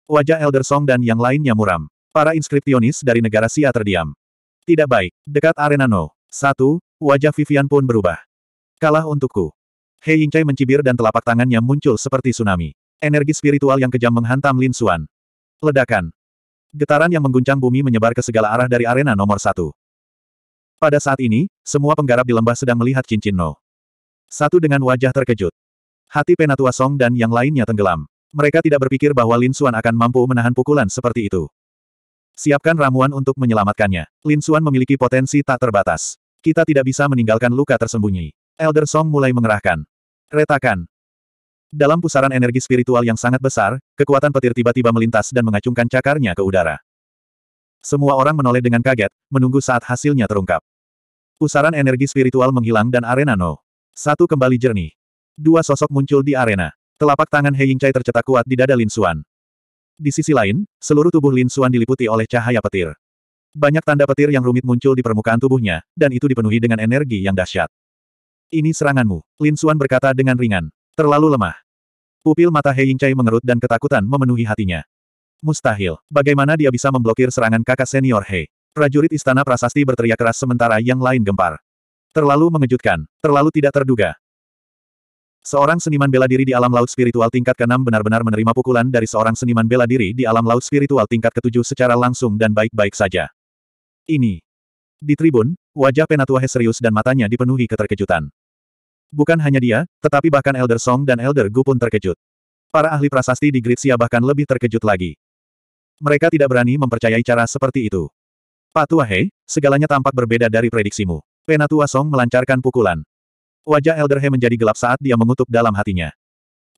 Wajah Elder Song dan yang lainnya muram. Para inskripsionis dari negara Sia terdiam. Tidak baik, dekat arena No. Satu, wajah Vivian pun berubah. Kalah untukku. He Chai mencibir dan telapak tangannya muncul seperti tsunami. Energi spiritual yang kejam menghantam Lin Xuan. Ledakan. Getaran yang mengguncang bumi menyebar ke segala arah dari arena nomor satu. Pada saat ini, semua penggarap di lembah sedang melihat cincin No. Satu dengan wajah terkejut. Hati Penatua Song dan yang lainnya tenggelam. Mereka tidak berpikir bahwa Lin Xuan akan mampu menahan pukulan seperti itu. Siapkan ramuan untuk menyelamatkannya. Lin Xuan memiliki potensi tak terbatas. Kita tidak bisa meninggalkan luka tersembunyi. Elder Song mulai mengerahkan. Retakan. Dalam pusaran energi spiritual yang sangat besar, kekuatan petir tiba-tiba melintas dan mengacungkan cakarnya ke udara. Semua orang menoleh dengan kaget, menunggu saat hasilnya terungkap. Pusaran energi spiritual menghilang dan arena No. Satu kembali jernih. Dua sosok muncul di arena. Telapak tangan He Yingcai tercetak kuat di dada Lin Xuan. Di sisi lain, seluruh tubuh Lin Xuan diliputi oleh cahaya petir. Banyak tanda petir yang rumit muncul di permukaan tubuhnya, dan itu dipenuhi dengan energi yang dahsyat. Ini seranganmu, Lin Xuan berkata dengan ringan. Terlalu lemah. Pupil mata Hei Yingcai mengerut dan ketakutan memenuhi hatinya. Mustahil, bagaimana dia bisa memblokir serangan kakak senior Hei? Prajurit istana prasasti berteriak keras sementara yang lain gempar. Terlalu mengejutkan, terlalu tidak terduga. Seorang seniman bela diri di alam laut spiritual tingkat ke-6 benar-benar menerima pukulan dari seorang seniman bela diri di alam laut spiritual tingkat ke-7 secara langsung dan baik-baik saja. Ini. Di tribun, wajah Penatua He serius dan matanya dipenuhi keterkejutan. Bukan hanya dia, tetapi bahkan Elder Song dan Elder Gu pun terkejut. Para ahli prasasti di Gritsia bahkan lebih terkejut lagi. Mereka tidak berani mempercayai cara seperti itu. Pak Tua Hei, segalanya tampak berbeda dari prediksimu. Penatua Song melancarkan pukulan. Wajah Elder He menjadi gelap saat dia mengutuk dalam hatinya.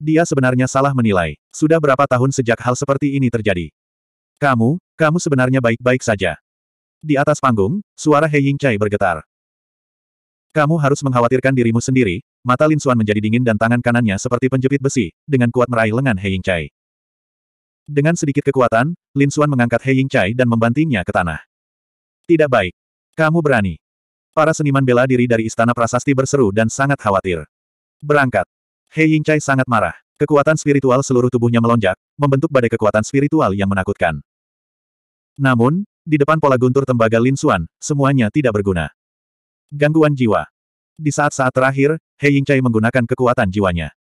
Dia sebenarnya salah menilai. Sudah berapa tahun sejak hal seperti ini terjadi? Kamu, kamu sebenarnya baik-baik saja. Di atas panggung, suara He Chai bergetar. Kamu harus mengkhawatirkan dirimu sendiri, mata Lin Xuan menjadi dingin dan tangan kanannya seperti penjepit besi, dengan kuat meraih lengan He Ying Chai. Dengan sedikit kekuatan, Lin Xuan mengangkat He Ying Chai dan membantingnya ke tanah. Tidak baik. Kamu berani. Para seniman bela diri dari Istana Prasasti berseru dan sangat khawatir. Berangkat. He Ying Chai sangat marah. Kekuatan spiritual seluruh tubuhnya melonjak, membentuk badai kekuatan spiritual yang menakutkan. Namun, di depan pola guntur tembaga Lin Xuan, semuanya tidak berguna. Gangguan jiwa. Di saat-saat terakhir, He Yingcai menggunakan kekuatan jiwanya.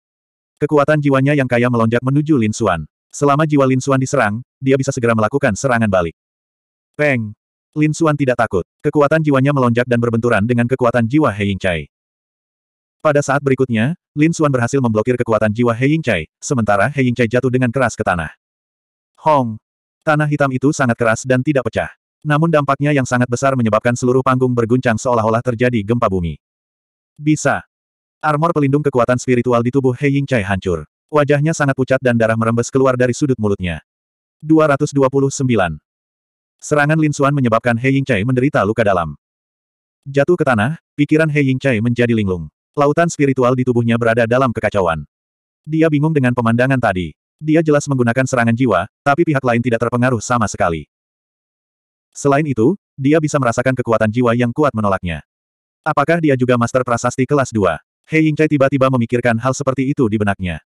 Kekuatan jiwanya yang kaya melonjak menuju Lin Xuan. Selama jiwa Lin Xuan diserang, dia bisa segera melakukan serangan balik. Peng! Lin Xuan tidak takut. Kekuatan jiwanya melonjak dan berbenturan dengan kekuatan jiwa He Yingcai. Pada saat berikutnya, Lin Xuan berhasil memblokir kekuatan jiwa He Yingcai, sementara He Yingcai jatuh dengan keras ke tanah. Hong! Tanah hitam itu sangat keras dan tidak pecah. Namun dampaknya yang sangat besar menyebabkan seluruh panggung berguncang seolah-olah terjadi gempa bumi. Bisa. Armor pelindung kekuatan spiritual di tubuh He Chai hancur. Wajahnya sangat pucat dan darah merembes keluar dari sudut mulutnya. 229. Serangan Lin Xuan menyebabkan He Chai menderita luka dalam. Jatuh ke tanah, pikiran He Chai menjadi linglung. Lautan spiritual di tubuhnya berada dalam kekacauan. Dia bingung dengan pemandangan tadi. Dia jelas menggunakan serangan jiwa, tapi pihak lain tidak terpengaruh sama sekali. Selain itu, dia bisa merasakan kekuatan jiwa yang kuat menolaknya. Apakah dia juga master prasasti kelas 2? He Yingcai tiba-tiba memikirkan hal seperti itu di benaknya.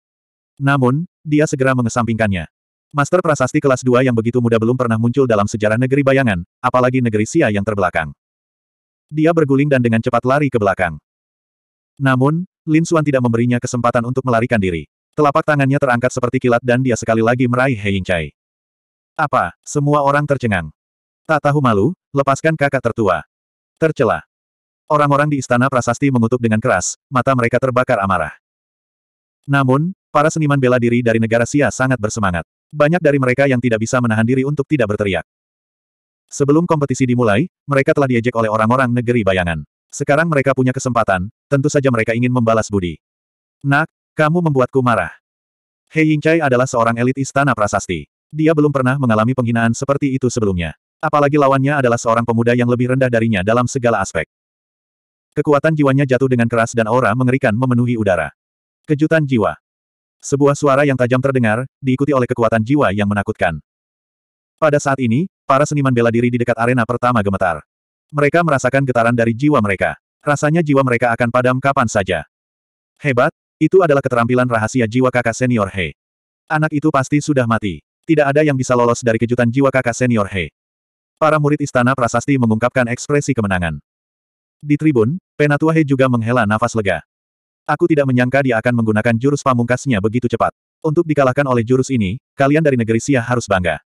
Namun, dia segera mengesampingkannya. Master prasasti kelas 2 yang begitu muda belum pernah muncul dalam sejarah negeri bayangan, apalagi negeri Sia yang terbelakang. Dia berguling dan dengan cepat lari ke belakang. Namun, Lin Suan tidak memberinya kesempatan untuk melarikan diri. Telapak tangannya terangkat seperti kilat dan dia sekali lagi meraih He Yingcai. Apa, semua orang tercengang. Tak tahu malu, lepaskan kakak tertua. Tercela. Orang-orang di istana prasasti mengutuk dengan keras, mata mereka terbakar amarah. Namun, para seniman bela diri dari negara Sia sangat bersemangat. Banyak dari mereka yang tidak bisa menahan diri untuk tidak berteriak. Sebelum kompetisi dimulai, mereka telah diejek oleh orang-orang negeri bayangan. Sekarang mereka punya kesempatan, tentu saja mereka ingin membalas budi. Nak, kamu membuatku marah. He Yingcai adalah seorang elit istana prasasti. Dia belum pernah mengalami penghinaan seperti itu sebelumnya. Apalagi lawannya adalah seorang pemuda yang lebih rendah darinya dalam segala aspek. Kekuatan jiwanya jatuh dengan keras dan aura mengerikan memenuhi udara. Kejutan jiwa. Sebuah suara yang tajam terdengar, diikuti oleh kekuatan jiwa yang menakutkan. Pada saat ini, para seniman bela diri di dekat arena pertama gemetar. Mereka merasakan getaran dari jiwa mereka. Rasanya jiwa mereka akan padam kapan saja. Hebat, itu adalah keterampilan rahasia jiwa kakak senior He. Anak itu pasti sudah mati. Tidak ada yang bisa lolos dari kejutan jiwa kakak senior He. Para murid Istana Prasasti mengungkapkan ekspresi kemenangan. Di tribun, Penatuahe juga menghela nafas lega. Aku tidak menyangka dia akan menggunakan jurus pamungkasnya begitu cepat. Untuk dikalahkan oleh jurus ini, kalian dari negeri Sia harus bangga.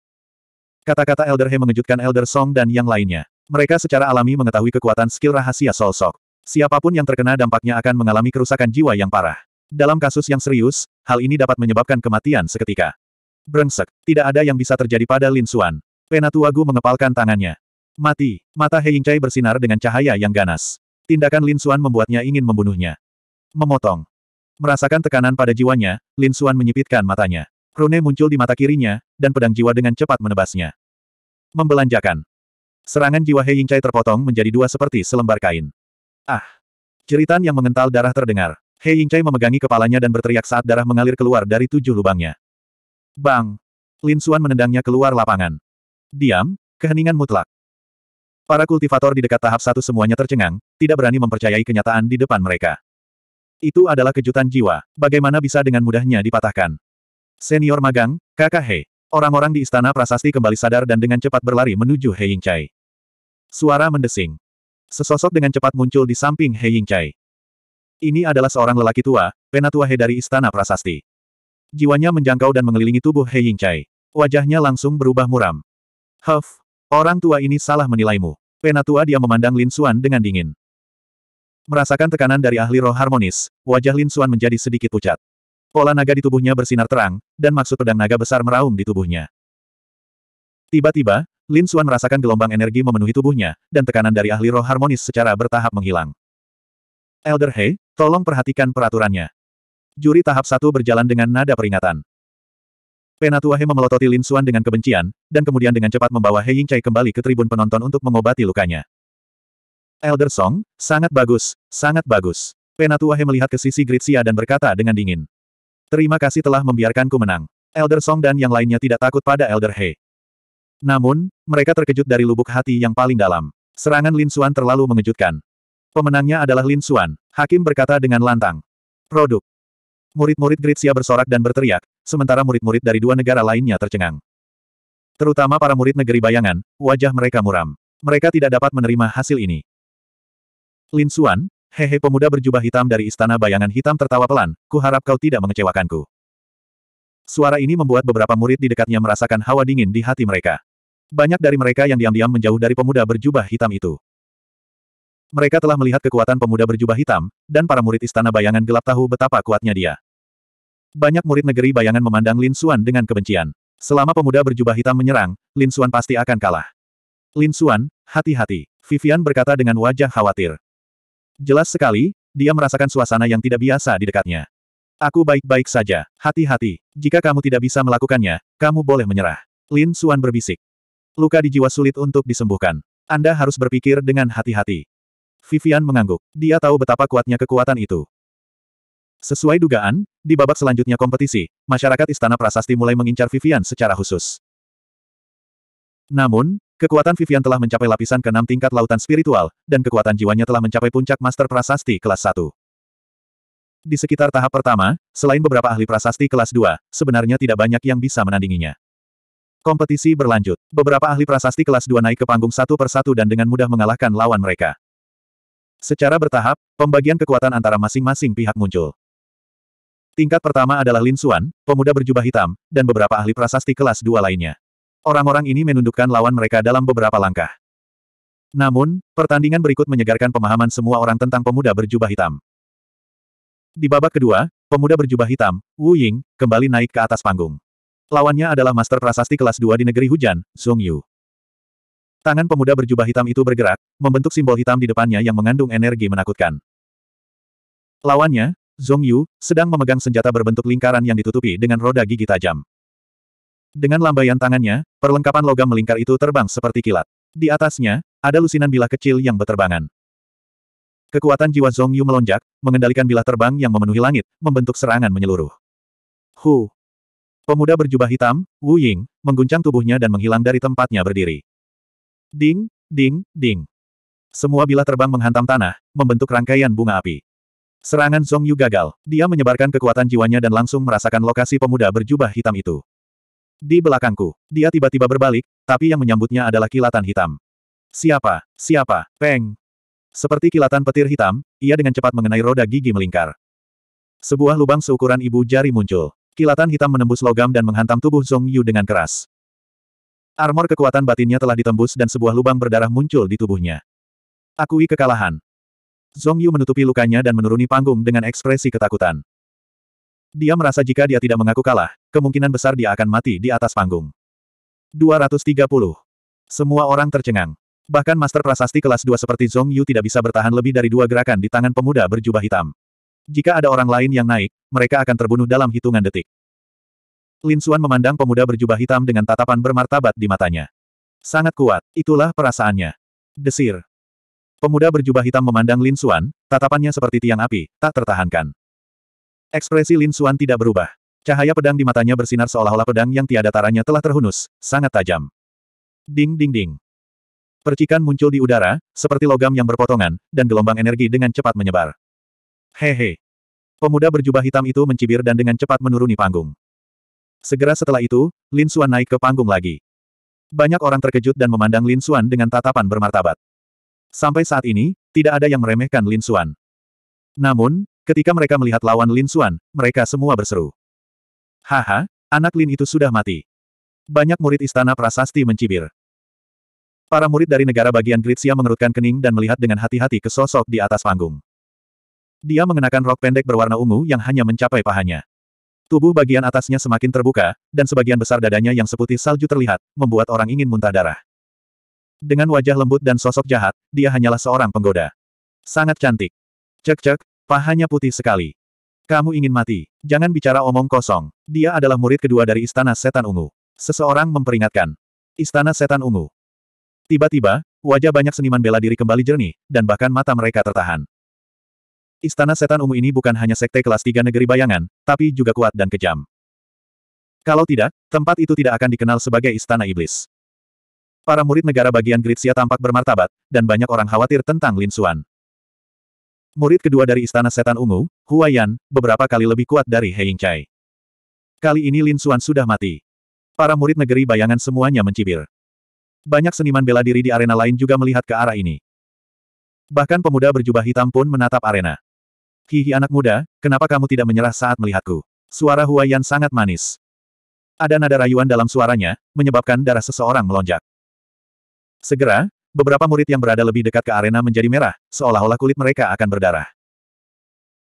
Kata-kata Elder He mengejutkan Elder Song dan yang lainnya. Mereka secara alami mengetahui kekuatan skill rahasia Sol Sok. Siapapun yang terkena dampaknya akan mengalami kerusakan jiwa yang parah. Dalam kasus yang serius, hal ini dapat menyebabkan kematian seketika. Brengsek, tidak ada yang bisa terjadi pada Lin Suan. Penatuagu mengepalkan tangannya. Mati, mata He Chai bersinar dengan cahaya yang ganas. Tindakan Lin Xuan membuatnya ingin membunuhnya. Memotong. Merasakan tekanan pada jiwanya, Lin Xuan menyipitkan matanya. Rune muncul di mata kirinya, dan pedang jiwa dengan cepat menebasnya. Membelanjakan. Serangan jiwa He Yingcai terpotong menjadi dua seperti selembar kain. Ah! Ceritan yang mengental darah terdengar. He Yingcai memegangi kepalanya dan berteriak saat darah mengalir keluar dari tujuh lubangnya. Bang! Lin Xuan menendangnya keluar lapangan. Diam, keheningan mutlak. Para kultivator di dekat tahap satu semuanya tercengang, tidak berani mempercayai kenyataan di depan mereka. Itu adalah kejutan jiwa, bagaimana bisa dengan mudahnya dipatahkan. Senior magang, kakak He. Orang-orang di istana prasasti kembali sadar dan dengan cepat berlari menuju He Yingcai. Suara mendesing. Sesosok dengan cepat muncul di samping He Yingcai. Ini adalah seorang lelaki tua, penatua He dari Istana Prasasti. Jiwanya menjangkau dan mengelilingi tubuh He Yingcai. Wajahnya langsung berubah muram. Huff, orang tua ini salah menilaimu. Penatua dia memandang Lin Xuan dengan dingin. Merasakan tekanan dari ahli roh harmonis, wajah Lin Xuan menjadi sedikit pucat. Pola naga di tubuhnya bersinar terang, dan maksud pedang naga besar meraung di tubuhnya. Tiba-tiba, Lin Xuan merasakan gelombang energi memenuhi tubuhnya, dan tekanan dari ahli roh harmonis secara bertahap menghilang. Elder He, tolong perhatikan peraturannya. Juri tahap satu berjalan dengan nada peringatan. Penatua He memelototi Lin Xuan dengan kebencian, dan kemudian dengan cepat membawa He Yingcai kembali ke tribun penonton untuk mengobati lukanya. Elder Song, sangat bagus, sangat bagus. Penatua He melihat ke sisi Gritsia dan berkata dengan dingin. Terima kasih telah membiarkanku menang. Elder Song dan yang lainnya tidak takut pada Elder He. Namun, mereka terkejut dari lubuk hati yang paling dalam. Serangan Lin Xuan terlalu mengejutkan. Pemenangnya adalah Lin Xuan, Hakim berkata dengan lantang. Produk, Murid-murid Gritsia bersorak dan berteriak, sementara murid-murid dari dua negara lainnya tercengang. Terutama para murid negeri bayangan, wajah mereka muram. Mereka tidak dapat menerima hasil ini. Lin Xuan, hehe pemuda berjubah hitam dari istana bayangan hitam tertawa pelan, kuharap kau tidak mengecewakanku. Suara ini membuat beberapa murid di dekatnya merasakan hawa dingin di hati mereka. Banyak dari mereka yang diam-diam menjauh dari pemuda berjubah hitam itu. Mereka telah melihat kekuatan pemuda berjubah hitam, dan para murid istana bayangan gelap tahu betapa kuatnya dia. Banyak murid negeri bayangan memandang Lin Xuan dengan kebencian. Selama pemuda berjubah hitam menyerang, Lin Xuan pasti akan kalah. Lin Xuan, hati-hati, Vivian berkata dengan wajah khawatir. Jelas sekali, dia merasakan suasana yang tidak biasa di dekatnya. Aku baik-baik saja, hati-hati, jika kamu tidak bisa melakukannya, kamu boleh menyerah. Lin Xuan berbisik. Luka di jiwa sulit untuk disembuhkan. Anda harus berpikir dengan hati-hati. Vivian mengangguk. Dia tahu betapa kuatnya kekuatan itu. Sesuai dugaan, di babak selanjutnya kompetisi, masyarakat Istana Prasasti mulai mengincar Vivian secara khusus. Namun, kekuatan Vivian telah mencapai lapisan keenam tingkat lautan spiritual, dan kekuatan jiwanya telah mencapai puncak Master Prasasti kelas 1. Di sekitar tahap pertama, selain beberapa ahli prasasti kelas 2, sebenarnya tidak banyak yang bisa menandinginya. Kompetisi berlanjut. Beberapa ahli prasasti kelas 2 naik ke panggung satu persatu dan dengan mudah mengalahkan lawan mereka. Secara bertahap, pembagian kekuatan antara masing-masing pihak muncul. Tingkat pertama adalah Lin Xuan, pemuda berjubah hitam, dan beberapa ahli prasasti kelas dua lainnya. Orang-orang ini menundukkan lawan mereka dalam beberapa langkah. Namun, pertandingan berikut menyegarkan pemahaman semua orang tentang pemuda berjubah hitam. Di babak kedua, pemuda berjubah hitam, Wu Ying, kembali naik ke atas panggung. Lawannya adalah master prasasti kelas dua di negeri hujan, Song Yu. Tangan pemuda berjubah hitam itu bergerak, membentuk simbol hitam di depannya yang mengandung energi menakutkan. Lawannya, Zhong Yu, sedang memegang senjata berbentuk lingkaran yang ditutupi dengan roda gigi tajam. Dengan lambaian tangannya, perlengkapan logam melingkar itu terbang seperti kilat. Di atasnya, ada lusinan bilah kecil yang berterbangan. Kekuatan jiwa Zhong Yu melonjak, mengendalikan bilah terbang yang memenuhi langit, membentuk serangan menyeluruh. Hu! Pemuda berjubah hitam, Wu Ying, mengguncang tubuhnya dan menghilang dari tempatnya berdiri. Ding, ding, ding. Semua bilah terbang menghantam tanah, membentuk rangkaian bunga api. Serangan Zong Yu gagal. Dia menyebarkan kekuatan jiwanya dan langsung merasakan lokasi pemuda berjubah hitam itu. Di belakangku, dia tiba-tiba berbalik, tapi yang menyambutnya adalah kilatan hitam. Siapa? Siapa? Peng! Seperti kilatan petir hitam, ia dengan cepat mengenai roda gigi melingkar. Sebuah lubang seukuran ibu jari muncul. Kilatan hitam menembus logam dan menghantam tubuh Zong Yu dengan keras. Armor kekuatan batinnya telah ditembus dan sebuah lubang berdarah muncul di tubuhnya. Akui kekalahan. Zong Yu menutupi lukanya dan menuruni panggung dengan ekspresi ketakutan. Dia merasa jika dia tidak mengaku kalah, kemungkinan besar dia akan mati di atas panggung. 230. Semua orang tercengang. Bahkan master prasasti kelas 2 seperti Zong Yu tidak bisa bertahan lebih dari dua gerakan di tangan pemuda berjubah hitam. Jika ada orang lain yang naik, mereka akan terbunuh dalam hitungan detik. Lin Xuan memandang pemuda berjubah hitam dengan tatapan bermartabat di matanya. Sangat kuat, itulah perasaannya. Desir. Pemuda berjubah hitam memandang Lin Xuan, tatapannya seperti tiang api, tak tertahankan. Ekspresi Lin Xuan tidak berubah. Cahaya pedang di matanya bersinar seolah-olah pedang yang tiada taranya telah terhunus, sangat tajam. Ding ding ding. Percikan muncul di udara, seperti logam yang berpotongan, dan gelombang energi dengan cepat menyebar. Hehe. Pemuda berjubah hitam itu mencibir dan dengan cepat menuruni panggung. Segera setelah itu, Lin Xuan naik ke panggung lagi. Banyak orang terkejut dan memandang Lin Xuan dengan tatapan bermartabat. Sampai saat ini, tidak ada yang meremehkan Lin Xuan. Namun, ketika mereka melihat lawan Lin Xuan, mereka semua berseru. Haha, anak Lin itu sudah mati. Banyak murid istana prasasti mencibir. Para murid dari negara bagian Gritsia mengerutkan kening dan melihat dengan hati-hati ke sosok di atas panggung. Dia mengenakan rok pendek berwarna ungu yang hanya mencapai pahanya. Tubuh bagian atasnya semakin terbuka, dan sebagian besar dadanya yang seputih salju terlihat, membuat orang ingin muntah darah. Dengan wajah lembut dan sosok jahat, dia hanyalah seorang penggoda. Sangat cantik. Cek-cek, pahanya putih sekali. Kamu ingin mati. Jangan bicara omong kosong. Dia adalah murid kedua dari Istana Setan Ungu. Seseorang memperingatkan. Istana Setan Ungu. Tiba-tiba, wajah banyak seniman bela diri kembali jernih, dan bahkan mata mereka tertahan. Istana Setan Ungu ini bukan hanya sekte kelas tiga negeri bayangan, tapi juga kuat dan kejam. Kalau tidak, tempat itu tidak akan dikenal sebagai Istana Iblis. Para murid negara bagian Gritsia tampak bermartabat, dan banyak orang khawatir tentang Lin Xuan. Murid kedua dari Istana Setan Ungu, Hua beberapa kali lebih kuat dari He Chai. Kali ini Lin Xuan sudah mati. Para murid negeri bayangan semuanya mencibir. Banyak seniman bela diri di arena lain juga melihat ke arah ini. Bahkan pemuda berjubah hitam pun menatap arena. Hihi anak muda, kenapa kamu tidak menyerah saat melihatku? Suara Hua sangat manis. Ada nada rayuan dalam suaranya, menyebabkan darah seseorang melonjak. Segera, beberapa murid yang berada lebih dekat ke arena menjadi merah, seolah-olah kulit mereka akan berdarah.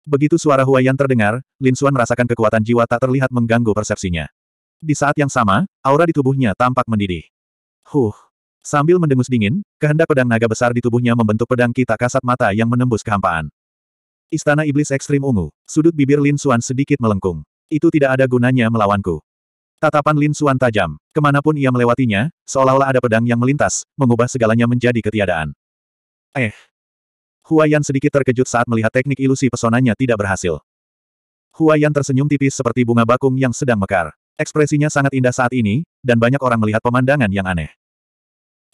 Begitu suara Huayan terdengar, Lin Xuan merasakan kekuatan jiwa tak terlihat mengganggu persepsinya. Di saat yang sama, aura di tubuhnya tampak mendidih. Huh. Sambil mendengus dingin, kehendak pedang naga besar di tubuhnya membentuk pedang kita kasat mata yang menembus kehampaan. Istana Iblis Ekstrim Ungu, sudut bibir Lin Xuan sedikit melengkung. Itu tidak ada gunanya melawanku. Tatapan Lin Suan tajam. Kemanapun ia melewatinya, seolah-olah ada pedang yang melintas, mengubah segalanya menjadi ketiadaan. Eh. Huayan sedikit terkejut saat melihat teknik ilusi pesonanya tidak berhasil. Huayan tersenyum tipis seperti bunga bakung yang sedang mekar. Ekspresinya sangat indah saat ini, dan banyak orang melihat pemandangan yang aneh.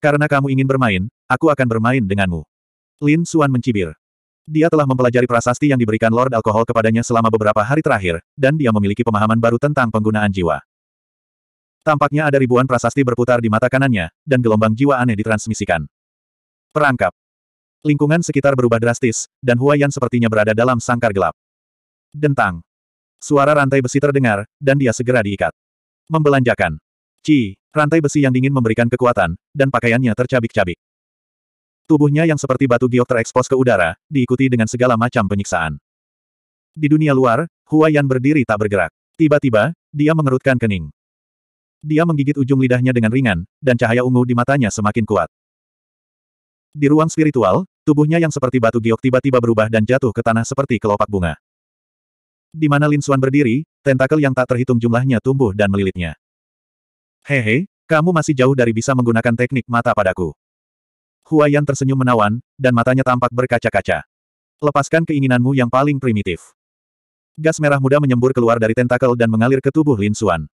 Karena kamu ingin bermain, aku akan bermain denganmu. Lin Suan mencibir. Dia telah mempelajari prasasti yang diberikan Lord Alkohol kepadanya selama beberapa hari terakhir, dan dia memiliki pemahaman baru tentang penggunaan jiwa. Tampaknya ada ribuan prasasti berputar di mata kanannya, dan gelombang jiwa aneh ditransmisikan. Perangkap. Lingkungan sekitar berubah drastis, dan Huayan sepertinya berada dalam sangkar gelap. Dentang. Suara rantai besi terdengar, dan dia segera diikat. Membelanjakan. Ci, rantai besi yang dingin memberikan kekuatan, dan pakaiannya tercabik-cabik. Tubuhnya yang seperti batu giok terekspos ke udara, diikuti dengan segala macam penyiksaan. Di dunia luar, Huayan berdiri tak bergerak. Tiba-tiba, dia mengerutkan kening. Dia menggigit ujung lidahnya dengan ringan, dan cahaya ungu di matanya semakin kuat. Di ruang spiritual, tubuhnya yang seperti batu giok tiba-tiba berubah dan jatuh ke tanah seperti kelopak bunga. Di mana Lin Xuan berdiri, tentakel yang tak terhitung jumlahnya tumbuh dan melilitnya. Hehe, kamu masih jauh dari bisa menggunakan teknik mata padaku. Huayan tersenyum menawan, dan matanya tampak berkaca-kaca. Lepaskan keinginanmu yang paling primitif. Gas merah muda menyembur keluar dari tentakel dan mengalir ke tubuh Lin Xuan.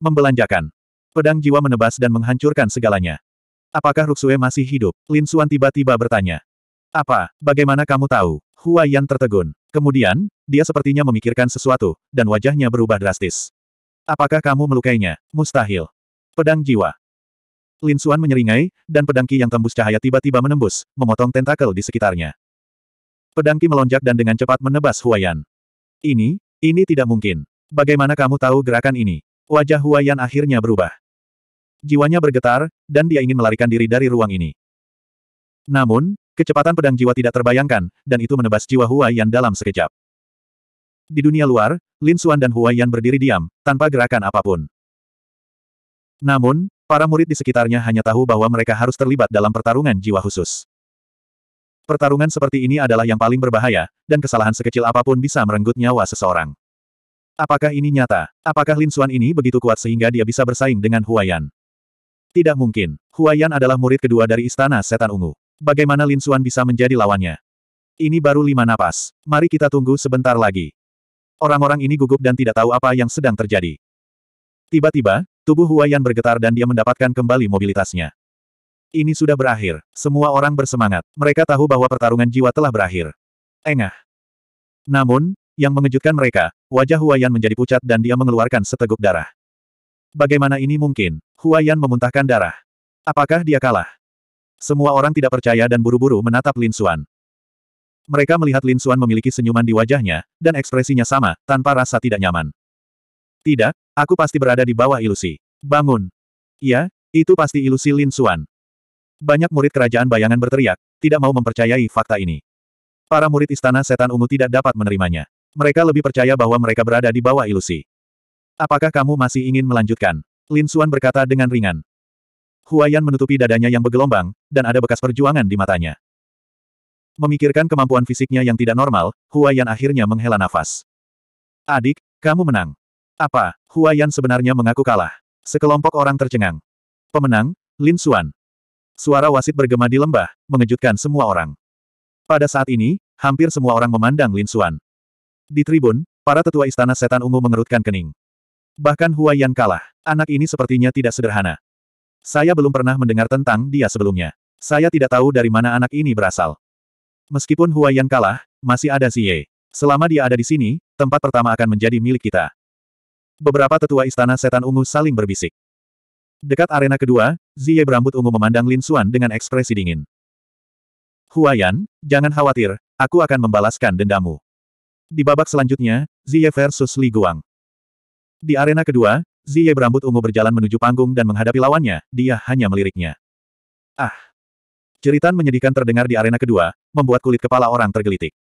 Membelanjakan. Pedang jiwa menebas dan menghancurkan segalanya. Apakah Ruxue masih hidup? Lin Suan tiba-tiba bertanya. Apa? Bagaimana kamu tahu? Hua Yan tertegun. Kemudian, dia sepertinya memikirkan sesuatu, dan wajahnya berubah drastis. Apakah kamu melukainya? Mustahil. Pedang jiwa. Lin Suan menyeringai, dan pedang Ki yang tembus cahaya tiba-tiba menembus, memotong tentakel di sekitarnya. Pedang Ki melonjak dan dengan cepat menebas Huayan. Ini, ini tidak mungkin. Bagaimana kamu tahu gerakan ini? Wajah Huayan akhirnya berubah. Jiwanya bergetar, dan dia ingin melarikan diri dari ruang ini. Namun, kecepatan pedang jiwa tidak terbayangkan, dan itu menebas jiwa Huayan dalam sekejap. Di dunia luar, Lin Suan dan Huayan berdiri diam, tanpa gerakan apapun. Namun, para murid di sekitarnya hanya tahu bahwa mereka harus terlibat dalam pertarungan jiwa khusus. Pertarungan seperti ini adalah yang paling berbahaya, dan kesalahan sekecil apapun bisa merenggut nyawa seseorang. Apakah ini nyata? Apakah Lin Xuan ini begitu kuat sehingga dia bisa bersaing dengan Huayan? Tidak mungkin. Huayan adalah murid kedua dari Istana Setan Ungu. Bagaimana Lin Xuan bisa menjadi lawannya? Ini baru lima napas. Mari kita tunggu sebentar lagi. Orang-orang ini gugup dan tidak tahu apa yang sedang terjadi. Tiba-tiba, tubuh Huayan bergetar dan dia mendapatkan kembali mobilitasnya. Ini sudah berakhir. Semua orang bersemangat. Mereka tahu bahwa pertarungan jiwa telah berakhir. Engah. Namun, yang mengejutkan mereka, wajah Huayan menjadi pucat dan dia mengeluarkan seteguk darah. Bagaimana ini mungkin? Huayan memuntahkan darah. Apakah dia kalah? Semua orang tidak percaya dan buru-buru menatap Lin Xuan. Mereka melihat Lin Xuan memiliki senyuman di wajahnya, dan ekspresinya sama, tanpa rasa tidak nyaman. Tidak, aku pasti berada di bawah ilusi. Bangun. Iya, itu pasti ilusi Lin Xuan. Banyak murid kerajaan bayangan berteriak, tidak mau mempercayai fakta ini. Para murid istana setan ungu tidak dapat menerimanya. Mereka lebih percaya bahwa mereka berada di bawah ilusi. Apakah kamu masih ingin melanjutkan? Lin Xuan berkata dengan ringan. Huayan menutupi dadanya yang bergelombang, dan ada bekas perjuangan di matanya. Memikirkan kemampuan fisiknya yang tidak normal, Huayan akhirnya menghela nafas. Adik, kamu menang. Apa, Huayan sebenarnya mengaku kalah. Sekelompok orang tercengang. Pemenang, Lin Xuan. Suara wasit bergema di lembah, mengejutkan semua orang. Pada saat ini, hampir semua orang memandang Lin Xuan, di tribun, para tetua istana setan ungu mengerutkan kening. Bahkan Hua Yan kalah. Anak ini sepertinya tidak sederhana. Saya belum pernah mendengar tentang dia sebelumnya. Saya tidak tahu dari mana anak ini berasal. Meskipun Hua Yan kalah, masih ada Xie. Selama dia ada di sini, tempat pertama akan menjadi milik kita. Beberapa tetua istana setan ungu saling berbisik. Dekat arena kedua, Xie berambut ungu memandang Lin Xuan dengan ekspresi dingin. Huayan, jangan khawatir, aku akan membalaskan dendamu. Di babak selanjutnya, Ziye versus Li Guang. Di arena kedua, Ziye berambut ungu berjalan menuju panggung dan menghadapi lawannya, dia hanya meliriknya. Ah! Jeritan menyedihkan terdengar di arena kedua, membuat kulit kepala orang tergelitik.